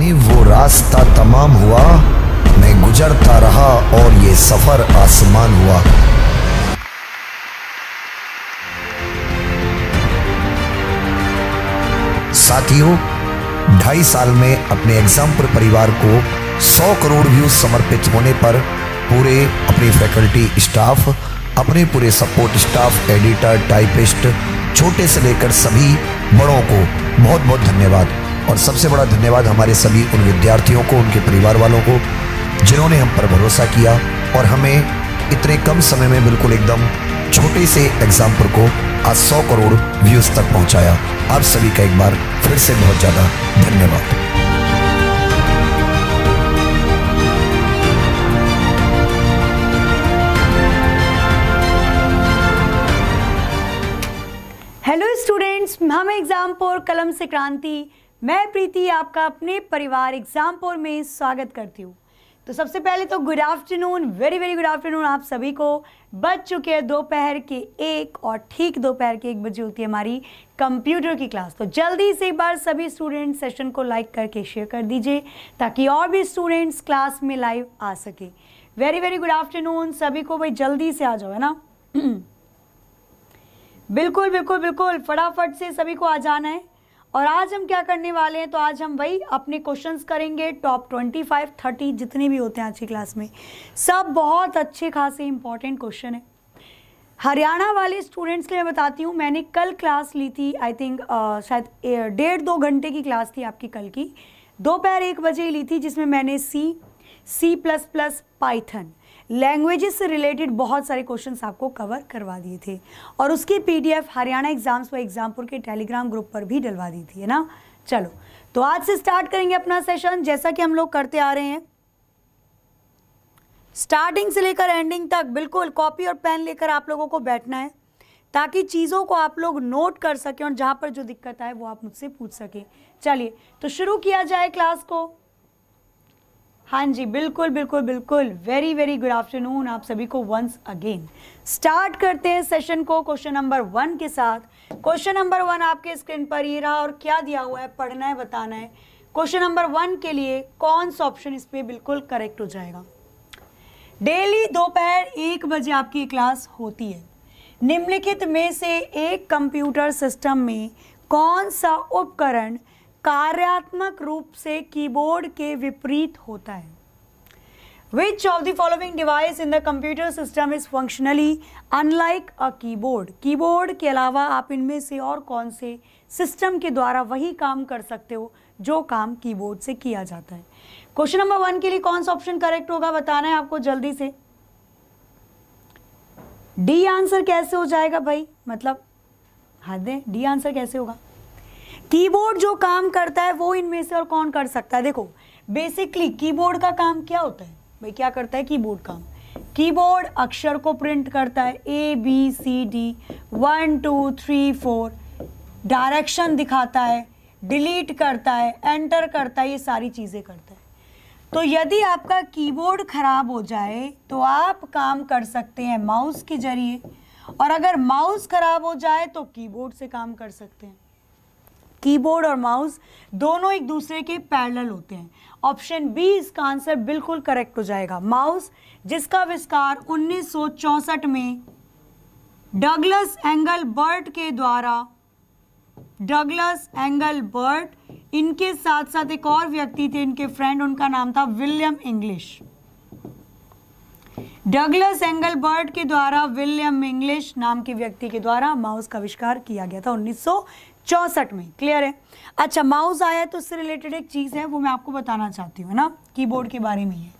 यानी वो रास्ता तमाम हुआ मैं गुजरता रहा और ये सफर आसमान हुआ साथियों ढाई साल में अपने पर परिवार को 100 करोड़ व्यूज समर्पित होने पर पूरे अपनी फैकल्टी स्टाफ अपने पूरे सपोर्ट स्टाफ एडिटर टाइपिस्ट छोटे से लेकर सभी बड़ों को बहुत बहुत धन्यवाद और सबसे बड़ा धन्यवाद हमारे सभी उन विद्यार्थियों को उनके परिवार वालों को जिन्होंने हम पर भरोसा किया और हमें इतने कम समय में बिल्कुल एकदम छोटे से एग्जाम्पल को आज सौ करोड़ व्यूज तक पहुंचाया आप सभी का एक बार फिर से बहुत ज़्यादा धन्यवाद हेलो स्टूडेंट्स हम एग्जाम कलम से क्रांति मैं प्रीति आपका अपने परिवार एग्जामपुर में स्वागत करती हूँ तो सबसे पहले तो good afternoon very very good afternoon आप सभी को बज चुके हैं दोपहर के एक और ठीक दोपहर के एक बजे होती है हमारी कंप्यूटर की क्लास तो जल्दी से एक बार सभी स्टूडेंट सेशन को लाइक करके शेयर कर दीजिए ताकि और भी स्टूडेंट्स क्लास में लाइव आ सके वेरी वेरी गुड आफ्टरनून सभी को भाई जल्दी से आ जाओ है ना बिल्कुल बिल्कुल बिल्कुल फटाफट से सभी को आ जाना है और आज हम क्या करने वाले हैं तो आज हम वही अपने क्वेश्चंस करेंगे टॉप 25, 30 जितने भी होते हैं आज की क्लास में सब बहुत अच्छे खासे इंपॉर्टेंट क्वेश्चन है हरियाणा वाले स्टूडेंट्स के लिए बताती हूँ मैंने कल क्लास ली थी आई थिंक uh, शायद डेढ़ दो घंटे की क्लास थी आपकी कल की दोपहर एक बजे ली थी जिसमें मैंने C C plus plus Python languages से रिलेटेड बहुत सारे क्वेश्चन आपको कवर करवा दिए थे और उसकी पीडीएफ हरियाणा एग्जाम्स व एग्जामपुर के टेलीग्राम ग्रुप पर भी डलवा दी थी है ना चलो तो आज से स्टार्ट करेंगे अपना सेशन जैसा कि हम लोग करते आ रहे हैं स्टार्टिंग से लेकर एंडिंग तक बिल्कुल कॉपी और पेन लेकर आप लोगों को बैठना है ताकि चीज़ों को आप लोग नोट कर सकें और जहाँ पर जो दिक्कत आए वो आप मुझसे पूछ सकें चलिए तो शुरू किया जाए क्लास को हाँ जी बिल्कुल बिल्कुल बिल्कुल वेरी वेरी गुड आफ्टरनून आप सभी को वंस अगेन स्टार्ट करते हैं सेशन को क्वेश्चन नंबर वन के साथ क्वेश्चन नंबर वन आपके स्क्रीन पर ही रहा और क्या दिया हुआ है पढ़ना है बताना है क्वेश्चन नंबर वन के लिए कौन सा ऑप्शन इस पर बिल्कुल करेक्ट हो जाएगा डेली दोपहर एक बजे आपकी क्लास होती है निम्नलिखित में से एक कंप्यूटर सिस्टम में कौन सा उपकरण कार्यात्मक रूप से कीबोर्ड के विपरीत होता है which of the following device in the computer system is functionally unlike a keyboard keyboard के अलावा आप इनमें से और कौन से सिस्टम के द्वारा वही काम कर सकते हो जो काम कीबोर्ड से किया जाता है क्वेश्चन नंबर वन के लिए कौन सा ऑप्शन करेक्ट होगा बताना है आपको जल्दी से डी आंसर कैसे हो जाएगा भाई मतलब हाथ दें डी आंसर कैसे होगा कीबोर्ड जो काम करता है वो इनमें से और कौन कर सकता है देखो बेसिकली कीबोर्ड का काम क्या होता है भाई क्या करता है कीबोर्ड काम कीबोर्ड अक्षर को प्रिंट करता है A B C D one two three four direction दिखाता है डिलीट करता है एंटर करता है ये सारी चीज़ें करता है तो यदि आपका कीबोर्ड ख़राब हो जाए तो आप काम कर सकते हैं माउस के ज़रिए और अगर माउस ख़राब हो जाए तो कीबोर्ड से काम कर सकते हैं कीबोर्ड और माउस दोनों एक दूसरे के पैरेलल होते हैं ऑप्शन बी इसका आंसर बिल्कुल करेक्ट हो जाएगा माउस जिसका विस्तार 1964 में डगलस एंगल बर्ट के द्वारा डगलस एंगल बर्ट इनके साथ साथ एक और व्यक्ति थे इनके फ्रेंड उनका नाम था William English Douglas Engelbart के द्वारा विलियम इंग्लिश नाम के व्यक्ति के द्वारा माउस का आविष्कार किया गया था उन्नीस चौंसठ में क्लियर है अच्छा माउस आया तो उससे रिलेटेड एक चीज़ है वो मैं आपको बताना चाहती हूँ ना कीबोर्ड के बारे में है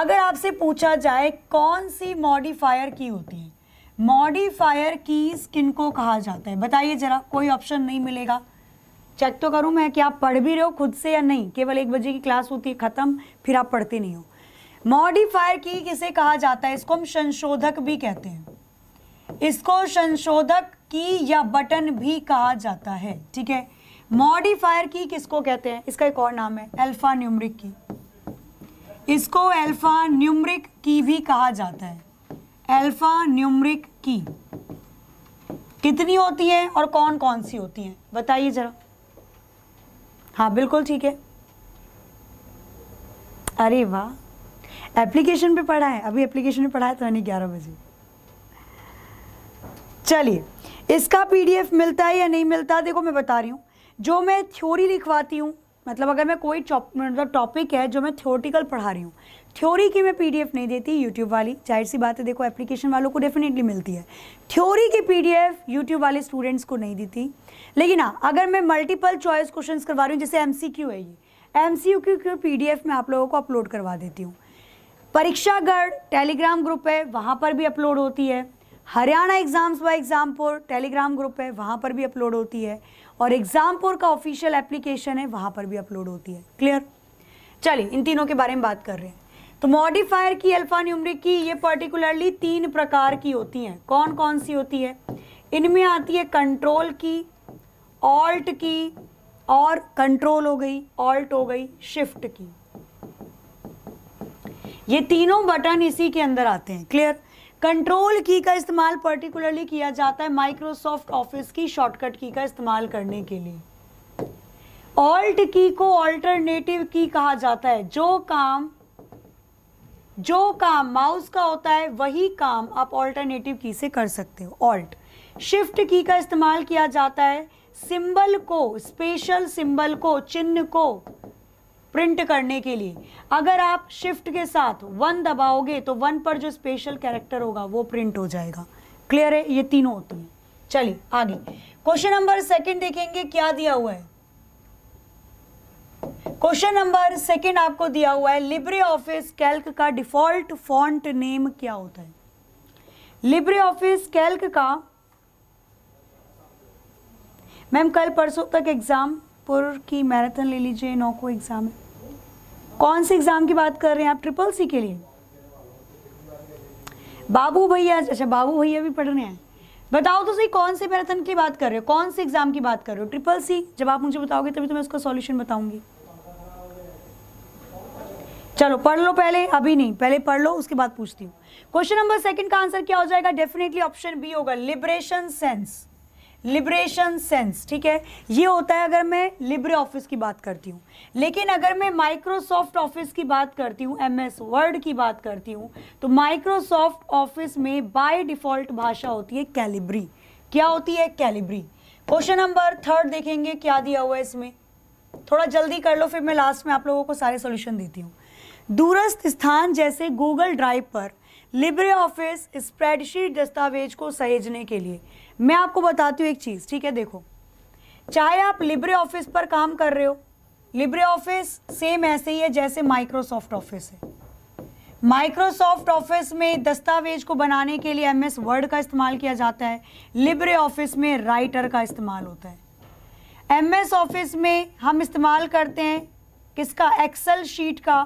अगर आपसे पूछा जाए कौन सी मॉडिफायर की होती है मॉडिफायर कीज किनको कहा जाता है बताइए जरा कोई ऑप्शन नहीं मिलेगा चेक तो करूं मैं कि आप पढ़ भी रहे हो खुद से या नहीं केवल एक बजे की क्लास होती है ख़त्म फिर आप पढ़ते नहीं हो मॉडिफायर की किसे कहा जाता है इसको हम संशोधक भी कहते हैं इसको संशोधक की या बटन भी कहा जाता है ठीक है मॉडिफायर की किसको कहते हैं इसका एक और नाम है अल्फा न्यूमरिक की इसको अल्फा न्यूमरिक की भी कहा जाता है अल्फा न्यूमरिक की कितनी होती है और कौन कौन सी होती है बताइए जरा हाँ बिल्कुल ठीक है अरे वाह एप्लीकेशन पे पढ़ा है अभी एप्लीकेशन पे पढ़ा है तो यानी ग्यारह बजे चलिए इसका पीडीएफ मिलता है या नहीं मिलता देखो मैं बता रही हूँ जो मैं थ्योरी लिखवाती हूँ मतलब अगर मैं कोई मतलब टॉपिक है जो मैं थ्योरटिकल पढ़ा रही हूँ थ्योरी की मैं पीडीएफ नहीं देती यूट्यूब वाली जाहिर सी बात है देखो एप्लीकेशन वालों को डेफिनेटली मिलती है थ्योरी की पीडीएफ यूट्यूब वाले स्टूडेंट्स को नहीं देती लेकिन हाँ अगर मैं मल्टीपल चॉइस क्वेश्चन करवा रही हूँ जैसे एम है ये एम सी क्यू पी मैं आप लोगों को अपलोड करवा देती हूँ परीक्षागढ़ टेलीग्राम ग्रुप है वहाँ पर भी अपलोड होती है Haryana exams by Exampur Telegram group है वहाँ पर भी अपलोड होती है और एग्ज़ामपुर का ऑफिशियल एप्लीकेशन है वहाँ पर भी अपलोड होती है क्लियर चलिए इन तीनों के बारे में बात कर रहे हैं तो मॉडिफायर की अल्फा न्यूमरिक की ये पर्टिकुलरली तीन प्रकार की होती हैं कौन कौन सी होती है इनमें आती है कंट्रोल की ऑल्ट की और कंट्रोल हो गई ऑल्ट हो गई शिफ्ट की ये तीनों बटन इसी के अंदर आते हैं क्लियर कंट्रोल की का इस्तेमाल पर्टिकुलरली किया जाता है माइक्रोसॉफ्ट ऑफिस की शॉर्टकट की का इस्तेमाल करने के लिए ऑल्ट की को ऑल्टरनेटिव की कहा जाता है जो काम जो काम माउस का होता है वही काम आप ऑल्टरनेटिव की से कर सकते हो ऑल्ट शिफ्ट की का इस्तेमाल किया जाता है सिंबल को स्पेशल सिंबल को चिन्ह को प्रिंट करने के लिए अगर आप शिफ्ट के साथ वन दबाओगे तो वन पर जो स्पेशल कैरेक्टर होगा वो प्रिंट हो जाएगा क्लियर है ये तीनों होती हैं चलिए आगे क्वेश्चन नंबर सेकंड देखेंगे क्या दिया हुआ है क्वेश्चन नंबर सेकंड आपको दिया हुआ है लिब्रे ऑफिस कैल्क का डिफॉल्ट फॉन्ट नेम क्या होता है लिब्रे ऑफिस कैल्क का मैम कल परसों तक एग्ज़ाम पुर की मैराथन ले लीजिए नौ को एग्ज़ाम है कौन से एग्जाम की बात कर रहे हैं आप ट्रिपल सी के लिए बाबू भैया अच्छा बाबू भैया भी पढ़ रहे हैं बताओ तो सही कौन से मैराथन की बात कर रहे हो कौन से एग्जाम की बात कर रहे हो ट्रिपल सी जब आप मुझे बताओगे तभी तो मैं उसका सॉल्यूशन बताऊंगी चलो पढ़ लो पहले अभी नहीं पहले पढ़ लो उसके बाद पूछती हूँ क्वेश्चन नंबर सेकंड का आंसर क्या हो जाएगा डेफिनेटली ऑप्शन बी होगा लिबरेशन सेंस लिबरेशन सेंस ठीक है ये होता है अगर मैं लिब्रे ऑफिस की बात करती हूँ लेकिन अगर मैं माइक्रोसॉफ्ट ऑफिस की बात करती हूँ एम एस वर्ड की बात करती हूँ तो माइक्रोसॉफ्ट ऑफिस में बाय डिफ़ॉल्ट भाषा होती है कैलिब्री क्या होती है कैलिब्री क्वेश्चन नंबर थर्ड देखेंगे क्या दिया हुआ है इसमें थोड़ा जल्दी कर लो फिर मैं लास्ट में आप लोगों को सारे सोल्यूशन देती हूँ दूरस्थ स्थान जैसे गूगल ड्राइव पर लिब्रे ऑफिस स्प्रेडशीट दस्तावेज को सहेजने के लिए मैं आपको बताती हूँ एक चीज़ ठीक है देखो चाहे आप लिब्रे ऑफिस पर काम कर रहे हो लिब्रे ऑफिस सेम ऐसे ही है जैसे माइक्रोसॉफ्ट ऑफिस है माइक्रोसॉफ्ट ऑफिस में दस्तावेज को बनाने के लिए एमएस वर्ड का इस्तेमाल किया जाता है लिब्रे ऑफिस में राइटर का इस्तेमाल होता है एमएस ऑफिस में हम इस्तेमाल करते हैं किसका एक्सेल शीट का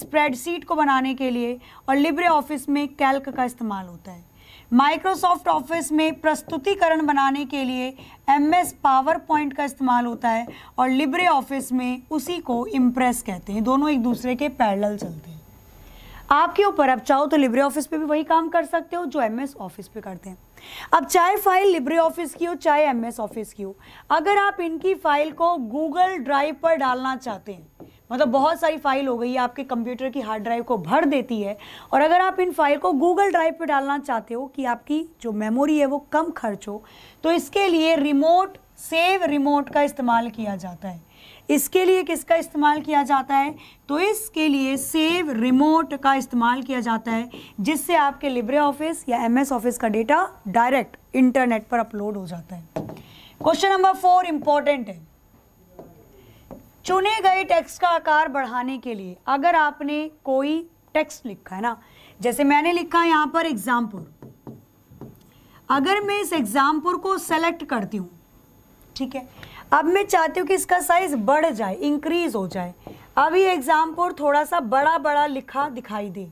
स्प्रेडशीट को बनाने के लिए और लिब्रे ऑफिस में कैल्क का इस्तेमाल होता है माइक्रोसॉफ्ट ऑफिस में प्रस्तुतिकरण बनाने के लिए एम एस पावर पॉइंट का इस्तेमाल होता है और लिब्रे ऑफिस में उसी को इम्प्रेस कहते हैं दोनों एक दूसरे के पैरल चलते हैं आपके ऊपर आप चाहो तो लिब्रे ऑफिस पे भी वही काम कर सकते हो जो एमएस ऑफिस पे करते हैं अब चाहे फाइल लिब्रे ऑफिस की हो चाहे एमएस ऑफिस की हो अगर आप इनकी फाइल को गूगल ड्राइव पर डालना चाहते हैं मतलब बहुत सारी फाइल हो गई है आपके कंप्यूटर की हार्ड ड्राइव को भर देती है और अगर आप इन फाइल को गूगल ड्राइव पर डालना चाहते हो कि आपकी जो मेमोरी है वो कम खर्च हो तो इसके लिए रिमोट सेव रिमोट का इस्तेमाल किया जाता है इसके लिए किसका इस्तेमाल किया जाता है तो इसके लिए सेव रिमोट का इस्तेमाल किया जाता है जिससे आपके लिब्रे ऑफिस या एम ऑफिस का डेटा डायरेक्ट इंटरनेट पर अपलोड हो जाता है क्वेश्चन नंबर फोर इंपॉर्टेंट है चुने गए टेक्स्ट का आकार बढ़ाने के लिए अगर आपने कोई टेक्स्ट लिखा है ना जैसे मैंने लिखा है यहाँ पर एग्जाम्पुर अगर मैं इस एग्जाम्पुर को सेलेक्ट करती हूँ ठीक है अब मैं चाहती हूँ कि इसका साइज बढ़ जाए इंक्रीज हो जाए अब ये एग्जाम्पुर थोड़ा सा बड़ा बड़ा लिखा दिखाई दे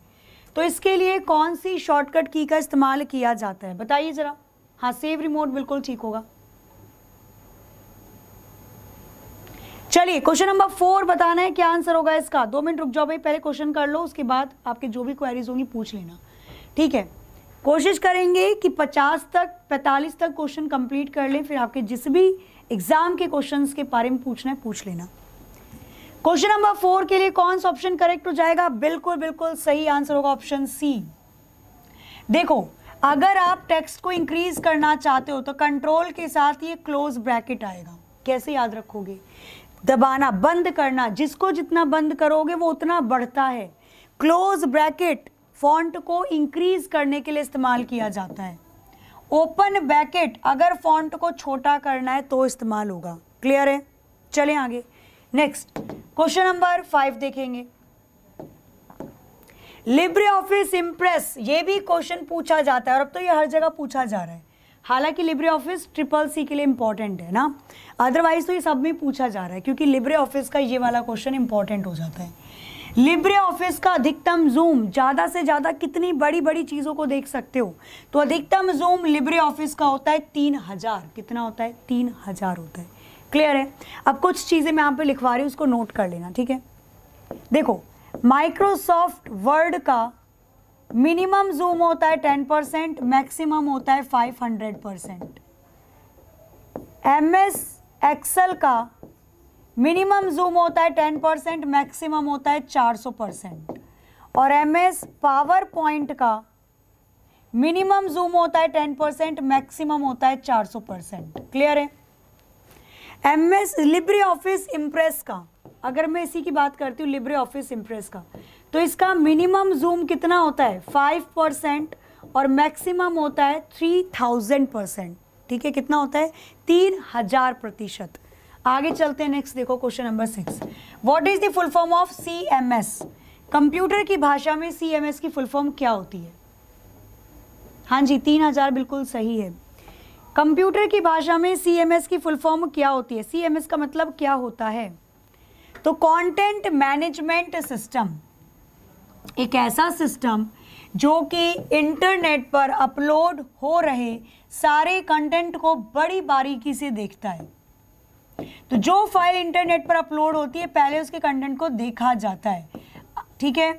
तो इसके लिए कौन सी शॉर्टकट की का इस्तेमाल किया जाता है बताइए ज़रा हाँ सेव रिमोट बिल्कुल ठीक होगा चलिए क्वेश्चन नंबर फोर बताना है क्या आंसर होगा इसका दो मिनट रुक जाओ भाई पहले क्वेश्चन कर लो उसके बाद आपके जो भी क्वेरीज होंगी पूछ लेना ठीक है कोशिश करेंगे कि 50 तक 45 तक क्वेश्चन कंप्लीट कर लें फिर आपके जिस भी एग्जाम के क्वेश्चंस के बारे में पूछना है पूछ लेना क्वेश्चन नंबर फोर के लिए कौन सा ऑप्शन करेक्ट हो जाएगा बिल्कुल बिल्कुल सही आंसर होगा ऑप्शन सी देखो अगर आप टेक्स्ट को इंक्रीज करना चाहते हो तो कंट्रोल के साथ ये क्लोज ब्रैकेट आएगा कैसे याद रखोगे दबाना बंद करना जिसको जितना बंद करोगे वो उतना बढ़ता है क्लोज ब्रैकेट फॉन्ट को इंक्रीज करने के लिए इस्तेमाल किया जाता है ओपन ब्रैकेट अगर फॉन्ट को छोटा करना है तो इस्तेमाल होगा क्लियर है चले आगे नेक्स्ट क्वेश्चन नंबर फाइव देखेंगे लिब्रे ऑफिस इंप्रेस ये भी क्वेश्चन पूछा जाता है और अब तो ये हर जगह पूछा जा रहा है हालांकि लिब्रे ऑफिस ट्रिपल सी के लिए इंपॉर्टेंट है ना अदरवाइज तो ये सब में पूछा जा रहा है क्योंकि लिब्रे ऑफिस का ये वाला क्वेश्चन इंपॉर्टेंट हो जाता है लिब्रे ऑफिस का अधिकतम जूम ज़्यादा से ज़्यादा कितनी बड़ी बड़ी चीज़ों को देख सकते हो तो अधिकतम जूम लिब्रे ऑफिस का होता है तीन हज़ार कितना होता है तीन हज़ार होता है क्लियर है अब कुछ चीज़ें मैं यहाँ पे लिखवा रही हूँ उसको नोट कर लेना ठीक है देखो माइक्रोसॉफ्ट वर्ड का मिनिमम जूम होता है टेन परसेंट मैक्सिमम होता है five hundred percent M S Excel का मिनिमम जूम होता है टेन परसेंट मैक्सिमम होता है चार सौ परसेंट और एम एस पावर पॉइंट का मिनिमम जूम होता है टेन परसेंट मैक्सिमम होता है चार सौ परसेंट क्लियर है M S Libre office Impress का अगर मैं इसी की बात करती हूँ लिब्रे ऑफिस इम्प्रेस का तो इसका मिनिमम जूम कितना होता है फाइव परसेंट और मैक्सिमम होता है थ्री थाउजेंड परसेंट ठीक है कितना होता है तीन हजार प्रतिशत आगे चलते हैं नेक्स्ट देखो question number six what is the full form of C M S computer की भाषा में सी एम एस की फुल फॉर्म क्या होती है हाँ जी तीन हजार बिल्कुल सही है कंप्यूटर की भाषा में सी एम एस की फुल फॉर्म क्या होती है सी एम एस का मतलब क्या होता है तो कंटेंट मैनेजमेंट सिस्टम एक ऐसा सिस्टम जो कि इंटरनेट पर अपलोड हो रहे सारे कंटेंट को बड़ी बारीकी से देखता है तो जो फाइल इंटरनेट पर अपलोड होती है पहले उसके कंटेंट को देखा जाता है ठीक है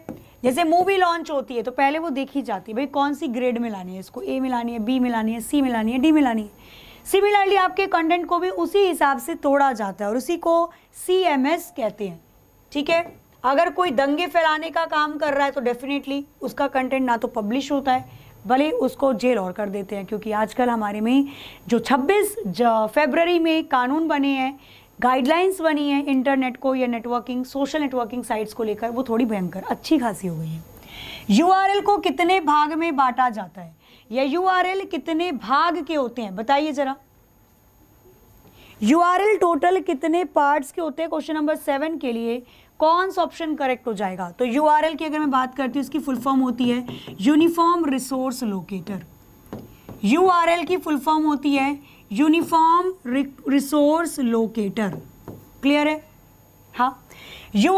जैसे मूवी लॉन्च होती है तो पहले वो देखी जाती है भाई कौन सी ग्रेड में लानी है इसको ए में लानी है बी में लानी है सी में लानी है डी में लानी है सिमिलरली आपके कंटेंट को भी उसी हिसाब से तोड़ा जाता है और उसी को सी कहते हैं ठीक है अगर कोई दंगे फैलाने का काम कर रहा है तो डेफिनेटली उसका कंटेंट ना तो पब्लिश होता है भले उसको जेल और कर देते हैं क्योंकि आजकल हमारे में जो 26 फरवरी में कानून बने हैं गाइडलाइंस बनी है इंटरनेट को या नेटवर्किंग सोशल नेटवर्किंग साइट्स को लेकर वो थोड़ी भयंकर अच्छी खासी हो गई है यू को कितने भाग में बांटा जाता है या यू कितने भाग के होते हैं बताइए ज़रा यू टोटल कितने पार्ट्स के होते हैं क्वेश्चन नंबर सेवन के लिए कौन सा ऑप्शन करेक्ट हो जाएगा तो यू की अगर मैं बात करती हूँ इसकी फुल फॉर्म होती है यूनिफॉर्म रिसोर्स लोकेटर यू की फुल फॉर्म होती है यूनिफॉर्म रिसोर्स लोकेटर क्लियर है हाँ यू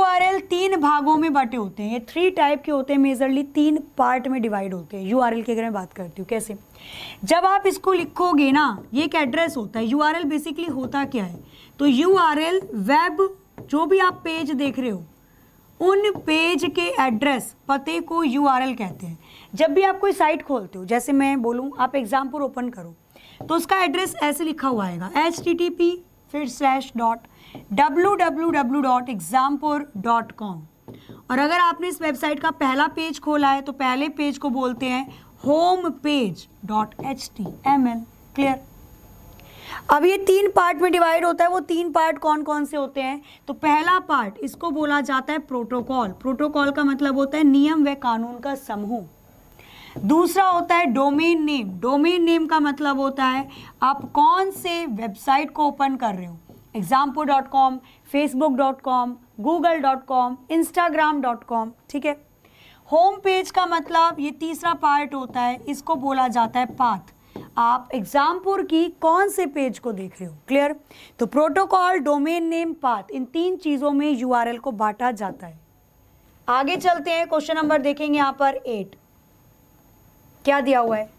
तीन भागों में बटे होते हैं ये थ्री टाइप के होते हैं मेजरली तीन पार्ट में डिवाइड होते हैं यू की अगर मैं बात करती हूँ कैसे जब आप इसको लिखोगे ना ये एक एड्रेस होता है यू बेसिकली होता क्या है तो यू वेब जो भी आप पेज देख रहे हो उन पेज के एड्रेस पते को यू कहते हैं जब भी आप कोई साइट खोलते हो जैसे मैं बोलूँ आप एग्जामपुर ओपन करो तो उसका एड्रेस ऐसे लिखा हुआ आएगा एच टी टी पी फिर slash dot W W W dot Exampur dot com और अगर आपने इस वेबसाइट का पहला पेज खोला है तो पहले पेज को बोलते हैं home page dot H T M L clear अब ये तीन पार्ट में डिवाइड होता है वो तीन पार्ट कौन कौन से होते हैं तो पहला पार्ट इसको बोला जाता है प्रोटोकॉल प्रोटोकॉल का मतलब होता है नियम व कानून का समूह दूसरा होता है डोमेन नेम डोमेन नेम का मतलब होता है आप कौन से वेबसाइट को ओपन कर रहे हो Exampur dot com Facebook dot com Google dot com Instagram dot com ठीक है होम पेज का मतलब ये तीसरा पार्ट होता है इसको बोला जाता है पाथ आप एग्जामपुर की कौन से पेज को देख रहे हो क्लियर तो प्रोटोकॉल डोमेन नेम पाथ इन तीन चीज़ों में यूआरएल को बांटा जाता है आगे चलते हैं क्वेश्चन नंबर देखेंगे यहां पर एट क्या दिया हुआ है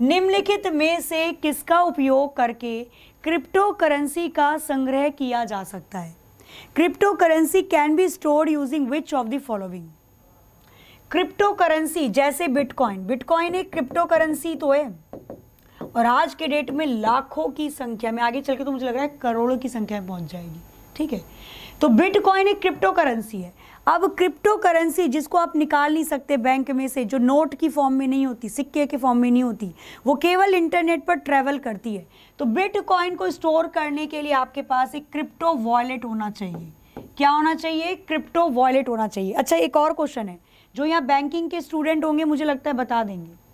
निम्नलिखित में से किसका उपयोग करके क्रिप्टो करेंसी का संग्रह किया जा सकता है cryptocurrency can be stored using which of the following cryptocurrency जैसे बिटकॉइन बिटकॉइन एक क्रिप्टो करेंसी तो है और आज के डेट में लाखों की संख्या में आगे चल के तो मुझे लग रहा है करोड़ों की संख्या में पहुंच जाएगी ठीक है तो बिटकॉइन एक क्रिप्टो करेंसी है अब क्रिप्टो करेंसी जिसको आप निकाल नहीं सकते बैंक में से जो नोट की फॉर्म में नहीं होती सिक्के के फॉर्म में नहीं होती वो केवल इंटरनेट पर ट्रैवल करती है तो बिटकॉइन को स्टोर करने के लिए आपके पास एक क्रिप्टो वॉलेट होना चाहिए क्या होना चाहिए क्रिप्टो वॉलेट होना चाहिए अच्छा एक और क्वेश्चन है जो यहाँ बैंकिंग के स्टूडेंट होंगे मुझे लगता है बता देंगे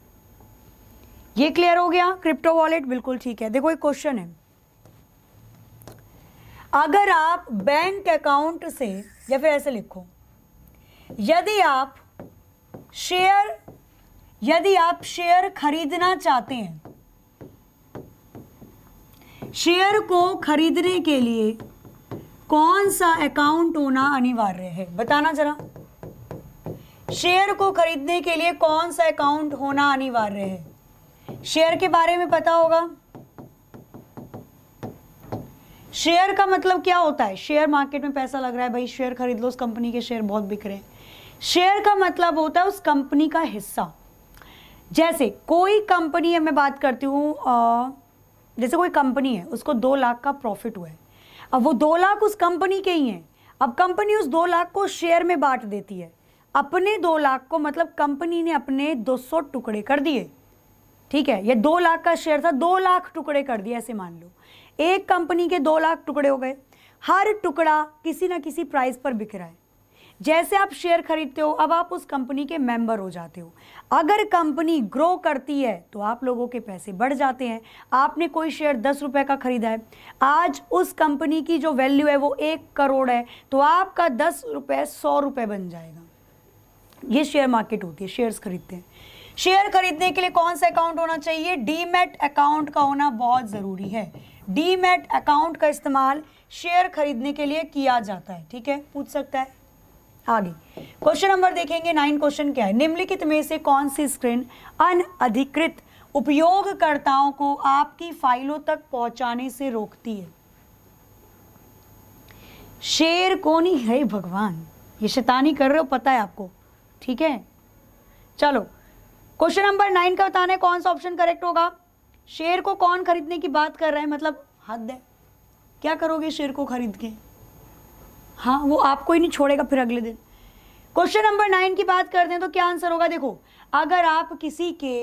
ये क्लियर हो गया क्रिप्टो वॉलेट बिल्कुल ठीक है देखो एक क्वेश्चन है अगर आप बैंक अकाउंट से या फिर ऐसे लिखो यदि आप शेयर यदि आप शेयर खरीदना चाहते हैं शेयर को खरीदने के लिए कौन सा अकाउंट होना अनिवार्य है बताना जरा शेयर को खरीदने के लिए कौन सा अकाउंट होना अनिवार्य है शेयर के बारे में पता होगा शेयर का मतलब क्या होता है शेयर मार्केट में पैसा लग रहा है भाई शेयर खरीद लो उस कंपनी के शेयर बहुत बिक रहे हैं शेयर का मतलब होता है उस कंपनी का हिस्सा जैसे कोई कंपनी है मैं बात करती हूँ जैसे कोई कंपनी है उसको दो लाख का प्रॉफिट हुआ है अब वो दो लाख उस कंपनी के ही हैं अब कंपनी उस दो लाख को शेयर में बांट देती है अपने दो लाख को मतलब कंपनी ने अपने दो टुकड़े कर दिए ठीक है ये दो लाख का शेयर था दो लाख टुकड़े कर दिए ऐसे मान लो एक कंपनी के दो लाख टुकड़े हो गए हर टुकड़ा किसी ना किसी प्राइस पर बिक रहा है जैसे आप शेयर खरीदते हो अब आप उस कंपनी के मेंबर हो जाते हो अगर कंपनी ग्रो करती है तो आप लोगों के पैसे बढ़ जाते हैं आपने कोई शेयर दस रुपए का खरीदा है आज उस कंपनी की जो वैल्यू है वो एक करोड़ है तो आपका दस रुपये सौ रुपये बन जाएगा ये शेयर मार्केट होती है शेयर्स खरीदते हैं शेयर खरीदने के लिए कौन सा अकाउंट होना चाहिए डीमेट अकाउंट का होना बहुत ज़रूरी है डीमेट अकाउंट का इस्तेमाल शेयर खरीदने के लिए किया जाता है ठीक है पूछ सकता है आगे क्वेश्चन नंबर देखेंगे नाइन क्वेश्चन क्या है निम्नलिखित में से कौन सी स्क्रीन अधिकृत उपयोगकर्ताओं को आपकी फाइलों तक पहुंचाने से रोकती है शेर कौन ही है भगवान ये शैतानी कर रहे हो पता है आपको ठीक है चलो क्वेश्चन नंबर नाइन का बताना है कौन सा ऑप्शन करेक्ट होगा शेयर को कौन खरीदने की बात कर रहा है मतलब हद है क्या करोगे शेयर को खरीद के हाँ वो आपको ही नहीं छोड़ेगा फिर अगले दिन क्वेश्चन नंबर नाइन की बात करते हैं तो क्या आंसर होगा देखो अगर आप किसी के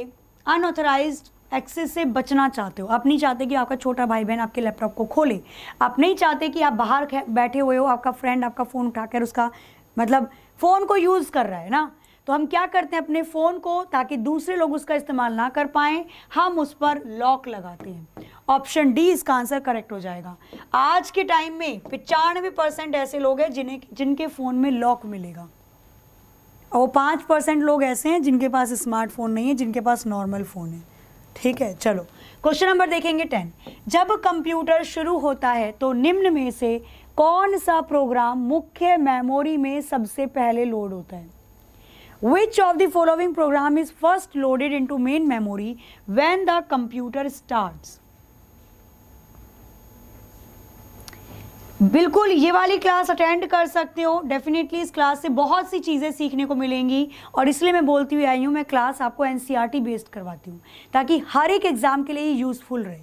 अनऑथराइज एक्सेस से बचना चाहते हो आप नहीं चाहते कि आपका छोटा भाई बहन आपके लैपटॉप को खोले आप नहीं चाहते कि आप बाहर बैठे हुए हो आपका फ्रेंड आपका फ़ोन उठाकर उसका मतलब फ़ोन को यूज़ कर रहा है ना तो हम क्या करते हैं अपने फ़ोन को ताकि दूसरे लोग उसका इस्तेमाल ना कर पाएँ हम उस पर लॉक लगाते हैं ऑप्शन डी इसका आंसर करेक्ट हो जाएगा आज के टाइम में पचानवे परसेंट ऐसे लोग हैं जिन्हें जिनके फ़ोन में लॉक मिलेगा और पाँच परसेंट लोग ऐसे हैं जिनके पास स्मार्टफोन नहीं है जिनके पास नॉर्मल फ़ोन है ठीक है चलो क्वेश्चन नंबर देखेंगे टेन जब कंप्यूटर शुरू होता है तो निम्न में से कौन सा प्रोग्राम मुख्य मेमोरी में सबसे पहले लोड होता है Which of the following program is first loaded into main memory when the computer starts? बिल्कुल ये वाली क्लास अटेंड कर सकते हो डेफिनेटली इस क्लास से बहुत सी चीज़ें सीखने को मिलेंगी और इसलिए मैं बोलती हुई आई हूँ मैं क्लास आपको एनसीईआरटी बेस्ड e करवाती हूँ ताकि हर एक एग्ज़ाम के लिए यूज़फुल रहे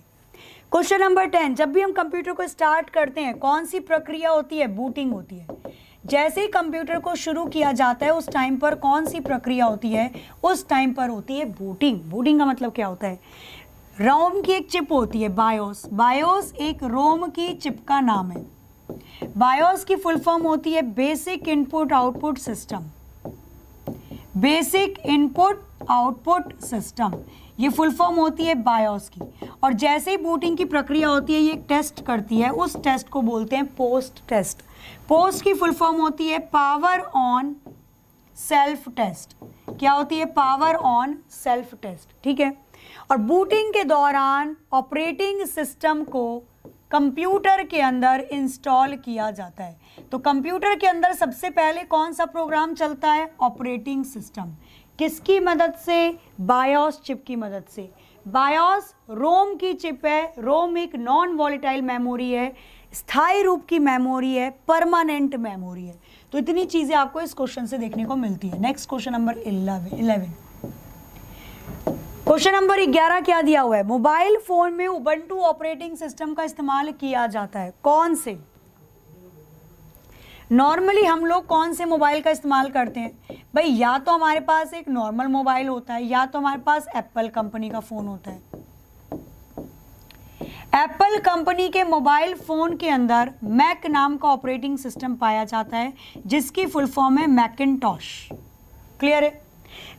क्वेश्चन नंबर टेन जब भी हम कंप्यूटर को स्टार्ट करते हैं कौन सी प्रक्रिया होती है बूटिंग होती है जैसे ही कंप्यूटर को शुरू किया जाता है उस टाइम पर कौन सी प्रक्रिया होती है उस टाइम पर होती है बूटिंग बूटिंग का मतलब क्या होता है रोम की एक चिप होती है बायोस बायोस एक रोम की चिप का नाम है बायोस की फुल फॉर्म होती है basic input output system basic input output system ये फुल फॉर्म होती है बायोस की और जैसे ही बूटिंग की प्रक्रिया होती है ये टेस्ट करती है उस टेस्ट को बोलते हैं पोस्ट टेस्ट पोस्ट की फुल फॉर्म होती है पावर ऑन सेल्फ टेस्ट क्या होती है पावर ऑन सेल्फ टेस्ट ठीक है और बूटिंग के दौरान ऑपरेटिंग सिस्टम को कंप्यूटर के अंदर इंस्टॉल किया जाता है तो कंप्यूटर के अंदर सबसे पहले कौन सा प्रोग्राम चलता है ऑपरेटिंग सिस्टम किसकी मदद से बायोस चिप की मदद से बायोस रोम की चिप है रोम एक नॉन वॉलेटाइल मेमोरी है स्थायी रूप की मेमोरी है परमानेंट मेमोरी है तो इतनी चीज़ें आपको इस क्वेश्चन से देखने को मिलती है next question number eleven question number ग्यारह क्या दिया हुआ है मोबाइल फोन में उबंटू ऑपरेटिंग सिस्टम का इस्तेमाल किया जाता है कौन से नॉर्मली हम लोग कौन से मोबाइल का इस्तेमाल करते हैं भाई या तो हमारे पास एक नॉर्मल मोबाइल होता है या तो हमारे पास एप्पल कंपनी का फ़ोन होता है एप्पल कंपनी के मोबाइल फ़ोन के अंदर मैक नाम का ऑपरेटिंग सिस्टम पाया जाता है जिसकी फुल फॉर्म है मैकिनटॉश क्लियर है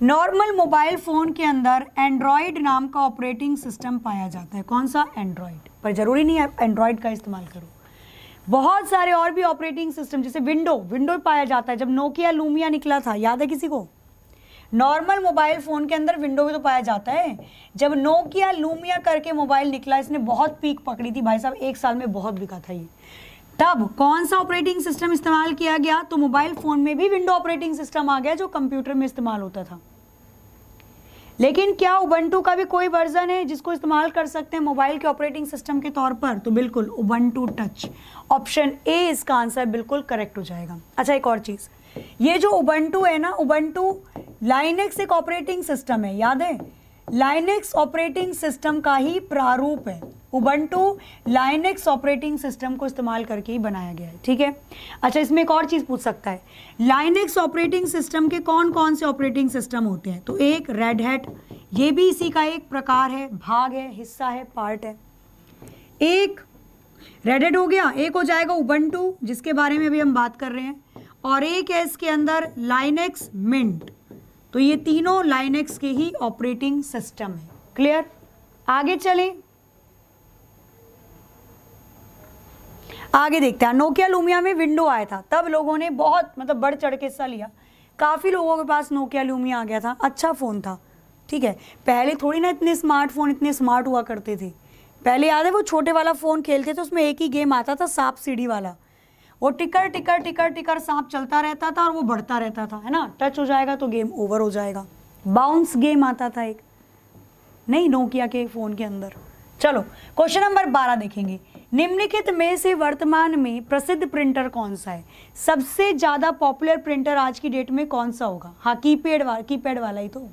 नॉर्मल मोबाइल फ़ोन के अंदर एंड्रॉयड नाम का ऑपरेटिंग सिस्टम पाया जाता है कौन सा एंड्रॉयड पर ज़रूरी नहीं है एंड्रॉयड का इस्तेमाल करो बहुत सारे और भी ऑपरेटिंग सिस्टम जैसे विंडो विंडो पाया जाता है जब नोकिया लूमिया निकला था याद है किसी को नॉर्मल मोबाइल फ़ोन के अंदर विंडो भी तो पाया जाता है जब नोकिया लूमिया करके मोबाइल निकला इसने बहुत पीक पकड़ी थी भाई साहब एक साल में बहुत बिका था ये तब कौन सा ऑपरेटिंग सिस्टम इस्तेमाल किया गया तो मोबाइल फ़ोन में भी विंडो ऑपरेटिंग सिस्टम आ गया जो कंप्यूटर में इस्तेमाल होता था लेकिन क्या उबंटू का भी कोई वर्जन है जिसको इस्तेमाल कर सकते हैं मोबाइल के ऑपरेटिंग सिस्टम के तौर पर तो बिल्कुल उबंटू टच ऑप्शन ए इसका आंसर बिल्कुल करेक्ट हो जाएगा अच्छा एक और चीज़ ये जो उबंटू है ना उबंटू लाइनेक्स एक ऑपरेटिंग सिस्टम है याद है लाइनेक्स ऑपरेटिंग सिस्टम का ही प्रारूप है उबंटू लाइनेक्स ऑपरेटिंग सिस्टम को इस्तेमाल करके ही बनाया गया है ठीक है अच्छा इसमें एक और चीज़ पूछ सकता है लाइनेक्स ऑपरेटिंग सिस्टम के कौन कौन से ऑपरेटिंग सिस्टम होते हैं तो एक रेड हैट ये भी इसी का एक प्रकार है भाग है हिस्सा है पार्ट है एक रेडेड हो गया एक हो जाएगा उबंटू जिसके बारे में अभी हम बात कर रहे हैं और एक है इसके अंदर लाइनेक्स मिंट तो ये तीनों लाइनेक्स के ही ऑपरेटिंग सिस्टम है क्लियर आगे चलें आगे देखते हैं नोकिया लूमिया में विंडो आया था तब लोगों ने बहुत मतलब बढ़ चढ़ के हिस्सा लिया काफ़ी लोगों के पास नोकिया लूमिया आ गया था अच्छा फ़ोन था ठीक है पहले थोड़ी ना इतने स्मार्टफोन इतने स्मार्ट हुआ करते थे पहले याद है वो छोटे वाला फ़ोन खेलते थे उसमें एक ही गेम आता था सांप सीढ़ी वाला वो टिकर टिकर टिकर टिकर सांप चलता रहता था और वो बढ़ता रहता था है ना टच हो जाएगा तो गेम ओवर हो जाएगा बाउंस गेम आता था एक नहीं नोकिया के फ़ोन के अंदर चलो क्वेश्चन नंबर बारह देखेंगे निम्नलिखित में से वर्तमान में प्रसिद्ध प्रिंटर कौन सा है सबसे ज़्यादा पॉपुलर प्रिंटर आज की डेट में कौन सा होगा हाँ कीपैड वाला कीपैड वाला ही तो